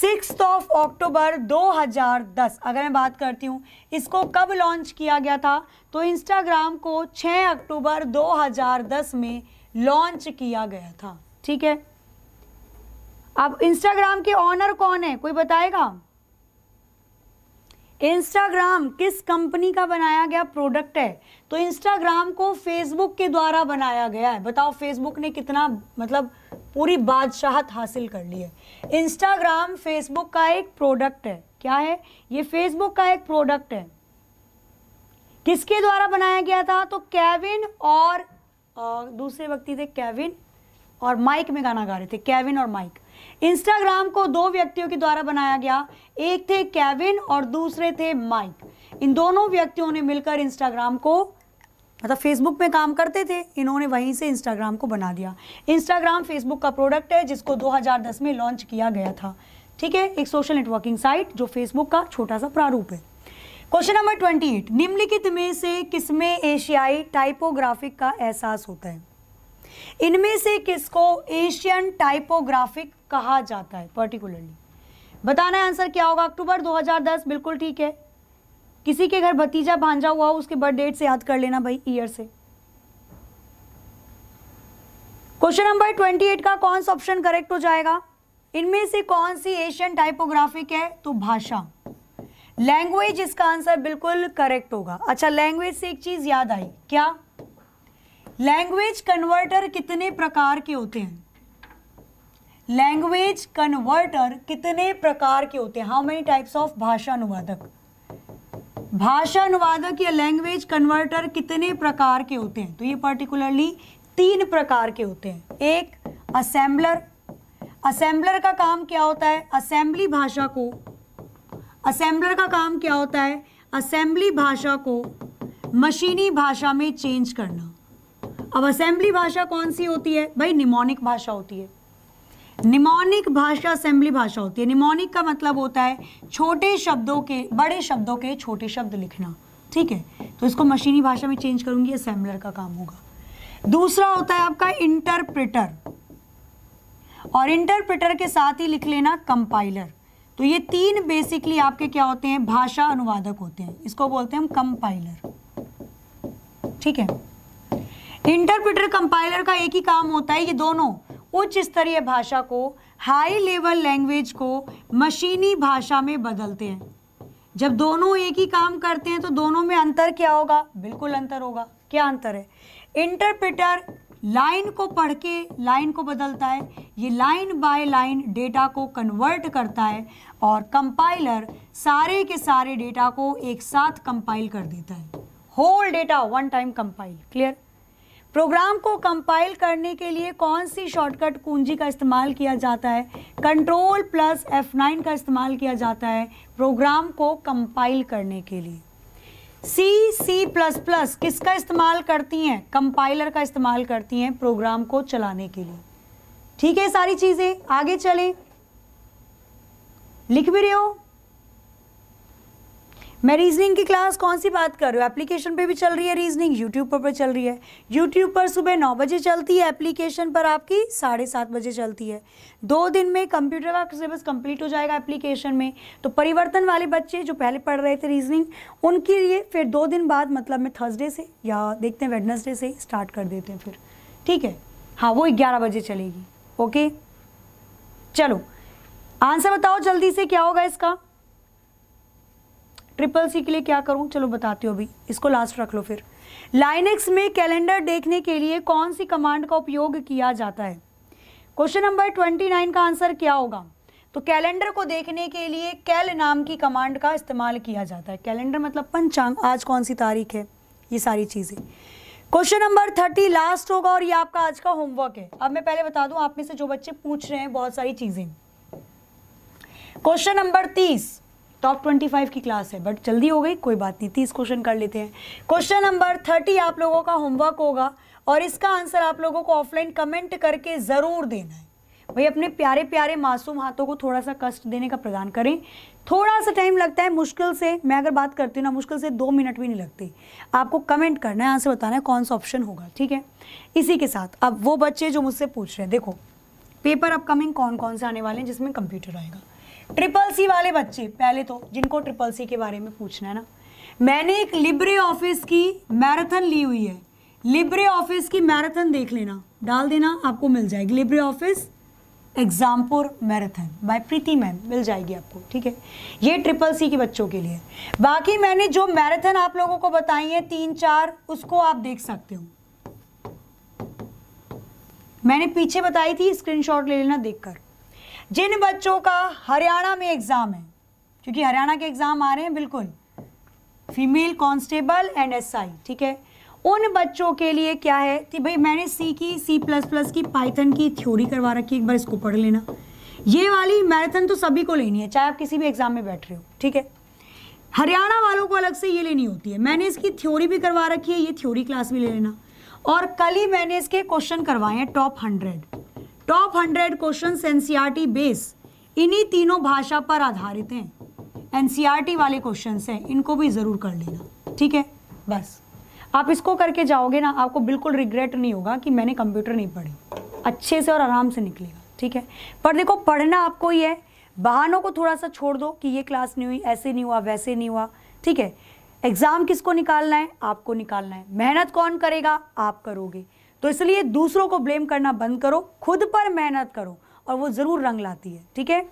सिक्स ऑफ अक्टूबर 2010 अगर मैं बात करती हूँ इसको कब लॉन्च किया गया था तो इंस्टाग्राम को 6 अक्टूबर 2010 में लॉन्च किया गया था ठीक है अब इंस्टाग्राम के ऑनर कौन है कोई बताएगा इंस्टाग्राम किस कंपनी का बनाया गया प्रोडक्ट है तो इंस्टाग्राम को फेसबुक के द्वारा बनाया गया है बताओ फेसबुक ने कितना मतलब पूरी बादशाहत हासिल कर ली है इंस्टाग्राम फेसबुक का एक प्रोडक्ट है क्या है ये फेसबुक का एक प्रोडक्ट है किसके द्वारा बनाया गया था तो कैविन और, और दूसरे व्यक्ति थे कैविन और माइक में गाना गा रहे थे कैविन और माइक इंस्टाग्राम को दो व्यक्तियों के द्वारा बनाया गया एक थे कैविन और दूसरे थे माइक इन दोनों व्यक्तियों ने मिलकर इंस्टाग्राम को मतलब फेसबुक में काम करते थे इन्होंने वहीं से इंस्टाग्राम को बना दिया इंस्टाग्राम फेसबुक का प्रोडक्ट है जिसको 2010 में लॉन्च किया गया था ठीक है एक सोशल नेटवर्किंग साइट जो फेसबुक का छोटा सा प्रारूप है क्वेश्चन नंबर ट्वेंटी एट निम्नलिखित में से किसमें एशियाई टाइपोग्राफिक का एहसास होता है इनमें से किसको एशियन टाइपोग्राफिक कहा जाता है पर्टिकुलरली बताना है आंसर क्या होगा अक्टूबर 2010 बिल्कुल ठीक है किसी के घर भतीजा भांजा हुआ हो उसके बर्थ डेट से याद कर लेना भाई ईयर से क्वेश्चन नंबर 28 का कौन सा ऑप्शन करेक्ट हो जाएगा इनमें से कौन सी एशियन टाइपोग्राफिक है तो भाषा लैंग्वेज इसका आंसर बिल्कुल करेक्ट होगा अच्छा लैंग्वेज से एक चीज याद आई क्या लैंग्वेज कन्वर्टर कितने प्रकार के होते हैं लैंग्वेज कन्वर्टर कितने प्रकार के होते हैं हाउ मेनी टाइप्स ऑफ भाषा अनुवादक भाषा अनुवादक या लैंग्वेज कन्वर्टर कितने प्रकार के होते हैं तो ये पर्टिकुलरली तीन प्रकार के होते हैं एक असेंबलर असेंबलर का काम क्या होता है असेंबली भाषा को असेंबलर का काम क्या होता है असेंबली भाषा को मशीनी भाषा में चेंज करना अब असेंबली भाषा कौन सी होती है भाई निमोनिक भाषा होती है निमोनिक भाषा असेंबली भाषा होती है निमोनिक का मतलब होता है छोटे शब्दों के बड़े शब्दों के छोटे शब्द लिखना ठीक है तो इसको मशीनी भाषा में चेंज करूंगी असेंबलर का काम होगा दूसरा होता है आपका इंटरप्रेटर और इंटरप्रेटर के साथ ही लिख लेना कंपाइलर तो ये तीन बेसिकली आपके क्या होते हैं भाषा अनुवादक होते हैं इसको बोलते हैं हम कंपाइलर ठीक है इंटरप्रेटर कंपाइलर का एक ही काम होता है ये दोनों उच्च स्तरीय भाषा को हाई लेवल लैंग्वेज को मशीनी भाषा में बदलते हैं जब दोनों एक ही काम करते हैं तो दोनों में अंतर क्या होगा बिल्कुल अंतर होगा क्या अंतर है इंटरप्रेटर लाइन को पढ़ के लाइन को बदलता है ये लाइन बाय लाइन डेटा को कन्वर्ट करता है और कंपाइलर सारे के सारे डेटा को एक साथ कंपाइल कर देता है whole data one time compile clear program को कंपाइल करने के लिए कौन सी शॉर्टकट कुंजी का इस्तेमाल किया जाता है कंट्रोल प्लस एफ नाइन का इस्तेमाल किया जाता है प्रोग्राम को कंपाइल करने के लिए सी सी प्लस प्लस किसका इस्तेमाल करती हैं कंपाइलर का इस्तेमाल करती हैं प्रोग्राम को चलाने के लिए ठीक है सारी चीज़ें आगे चलें लिख भी रहे हो मैं रीजनिंग की क्लास कौन सी बात कर रही हूँ एप्लीकेशन पे भी चल रही है रीजनिंग यूट्यूब पर, भी चल रही है यूट्यूब पर सुबह नौ बजे चलती है एप्लीकेशन पर आपकी साढ़े सात बजे चलती है दो दिन में कंप्यूटर का सिलेबस कंप्लीट हो जाएगा एप्लीकेशन में तो परिवर्तन वाले बच्चे जो पहले पढ़ रहे थे रीजनिंग उनके लिए फिर दो दिन बाद मतलब मैं थर्सडे से या देखते हैं वेडनसडे से स्टार्ट कर देते हैं फिर ठीक है हाँ वो ग्यारह बजे चलेगी ओके चलो आंसर बताओ जल्दी से क्या होगा इसका ट्रिपल सी के लिए क्या करूँ चलो बताती हो अभी इसको लास्ट रख लो फिर लाइनेक्स में कैलेंडर देखने के लिए कौन सी कमांड का उपयोग किया जाता है क्वेश्चन नंबर ट्वेंटी नाइन का आंसर क्या होगा तो कैलेंडर को देखने के लिए कैल नाम की कमांड का इस्तेमाल किया जाता है कैलेंडर मतलब पंचांग आज कौन सी तारीख है ये सारी चीज़ें क्वेश्चन नंबर थर्टी लास्ट होगा और ये आपका आज का होमवर्क है अब मैं पहले बता दूं आप में से जो बच्चे पूछ रहे हैं बहुत सारी चीज़ें क्वेश्चन नंबर तीस टॉप 25 की क्लास है बट जल्दी हो गई कोई बात नहीं तीस क्वेश्चन कर लेते हैं क्वेश्चन नंबर थर्टी आप लोगों का होमवर्क होगा और इसका आंसर आप लोगों को ऑफलाइन कमेंट करके ज़रूर देना है भाई अपने प्यारे प्यारे मासूम हाथों को थोड़ा सा कष्ट देने का प्रदान करें थोड़ा सा टाइम लगता है मुश्किल से मैं अगर बात करती हूँ ना मुश्किल से दो मिनट भी नहीं लगते आपको कमेंट करना है आंसर बताना है कौन सा ऑप्शन होगा ठीक है इसी के साथ अब वो बच्चे जो मुझसे पूछ रहे हैं देखो पेपर अपकमिंग कौन कौन से आने वाले हैं जिसमें कंप्यूटर आएगा ट्रिपल सी वाले बच्चे पहले तो जिनको ट्रिपल सी के बारे में पूछना है ना मैंने एक लिब्रे ऑफिस की मैराथन ली हुई है लिब्रे ऑफिस की मैराथन देख लेना डाल देना आपको मिल जाएगी Libre Office Exampur marathon by Preeti ma'am मिल जाएगी आपको ठीक है ये ट्रिपल सी के बच्चों के लिए बाकी मैंने जो मैराथन आप लोगों को बताई है तीन चार उसको आप देख सकते हो मैंने पीछे बताई थी स्क्रीनशॉट ले लेना देखकर जिन बच्चों का हरियाणा में एग्ज़ाम है क्योंकि हरियाणा के एग्ज़ाम आ रहे हैं बिल्कुल फीमेल कांस्टेबल एंड एसआई ठीक है उन बच्चों के लिए क्या है कि भाई मैंने सी की सी प्लस प्लस की पाइथन की थ्योरी करवा रखी एक बार इसको पढ़ लेना ये वाली मैराथन तो सभी को लेनी है चाहे आप किसी भी एग्ज़ाम में बैठ रहे हो ठीक है हरियाणा वालों को अलग से ये लेनी होती है मैंने इसकी थ्योरी भी करवा रखी है ये थ्योरी क्लास भी ले लेना और कल ही मैंने इसके क्वेश्चन करवाए हैं top hundred top hundred question NCERT base इन्हीं तीनों भाषा पर आधारित हैं एनसीईआरटी वाले क्वेश्चन हैं इनको भी ज़रूर कर लेना ठीक है बस आप इसको करके जाओगे ना आपको बिल्कुल रिग्रेट नहीं होगा कि मैंने कंप्यूटर नहीं पढ़ी अच्छे से और आराम से निकलेगा ठीक है पर देखो पढ़ना आपको ही है बहानों को थोड़ा सा छोड़ दो कि ये क्लास नहीं हुई ऐसे नहीं हुआ वैसे नहीं हुआ ठीक है एग्ज़ाम किसको निकालना है आपको निकालना है मेहनत कौन करेगा आप करोगे तो इसलिए दूसरों को ब्लेम करना बंद करो खुद पर मेहनत करो और वो ज़रूर रंग लाती है ठीक है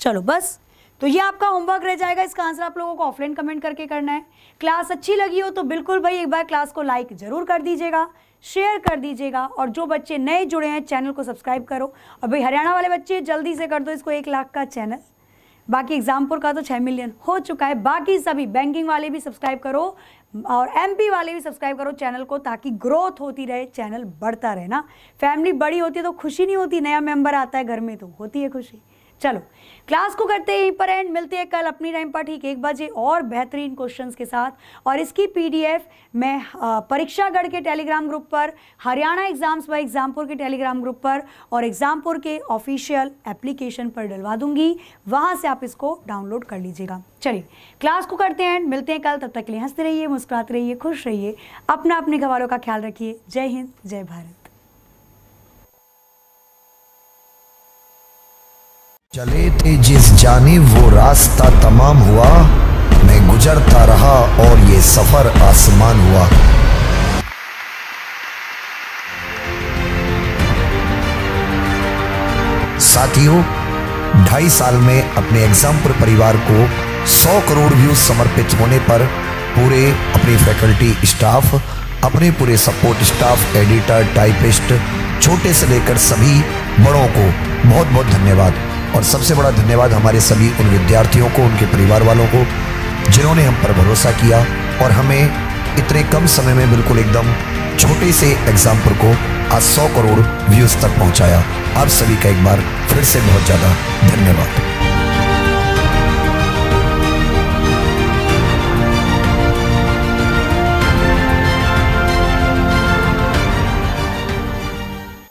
चलो बस तो ये आपका होमवर्क रह जाएगा इसका आंसर आप लोगों को ऑफलाइन कमेंट करके करना है क्लास अच्छी लगी हो तो बिल्कुल भाई एक बार क्लास को लाइक ज़रूर कर दीजिएगा शेयर कर दीजिएगा और जो बच्चे नए जुड़े हैं चैनल को सब्सक्राइब करो और भाई हरियाणा वाले बच्चे जल्दी से कर दो इसको एक लाख का चैनल बाकी एग्जामपुर का तो छः मिलियन हो चुका है बाकी सभी बैंकिंग वाले भी सब्सक्राइब करो और एमपी वाले भी सब्सक्राइब करो चैनल को ताकि ग्रोथ होती रहे चैनल बढ़ता रहे ना फैमिली बड़ी होती है तो खुशी नहीं होती नया मेंबर आता है घर में तो होती है खुशी चलो क्लास को करते हैं पर एंड मिलते हैं कल अपनी टाइम पर ठीक एक बजे और बेहतरीन क्वेश्चंस के साथ और इसकी पीडीएफ मैं परीक्षागढ़ के टेलीग्राम ग्रुप पर हरियाणा एग्जाम्स बाय एग्जामपुर के टेलीग्राम ग्रुप पर और एग्जामपुर के ऑफिशियल एप्लीकेशन पर डलवा दूंगी वहाँ से आप इसको डाउनलोड कर लीजिएगा चलिए क्लास को करते हैं एंड मिलते हैं कल तब तक के लिए हंसते रहिए मुस्कुराते रहिए खुश रहिए अपना अपने घवालों का ख्याल रखिए जय हिंद जय भारत चले थे जिस जाने वो रास्ता तमाम हुआ मैं गुजरता रहा और ये सफर आसमान हुआ साथियों ढाई साल में अपने एग्जाम्पल परिवार को 100 करोड़ व्यू समर्पित होने पर पूरे अपनी फैकल्टी स्टाफ अपने पूरे सपोर्ट स्टाफ एडिटर टाइपिस्ट छोटे से लेकर सभी बड़ों को बहुत बहुत धन्यवाद और सबसे बड़ा धन्यवाद हमारे सभी उन विद्यार्थियों को उनके परिवार वालों को जिन्होंने हम पर भरोसा किया और हमें इतने कम समय में बिल्कुल एकदम छोटे से एग्जाम्पल को आज सौ करोड़ व्यूज तक पहुंचाया आप सभी का एक बार फिर से बहुत ज़्यादा धन्यवाद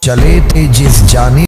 चले थे जिस जाने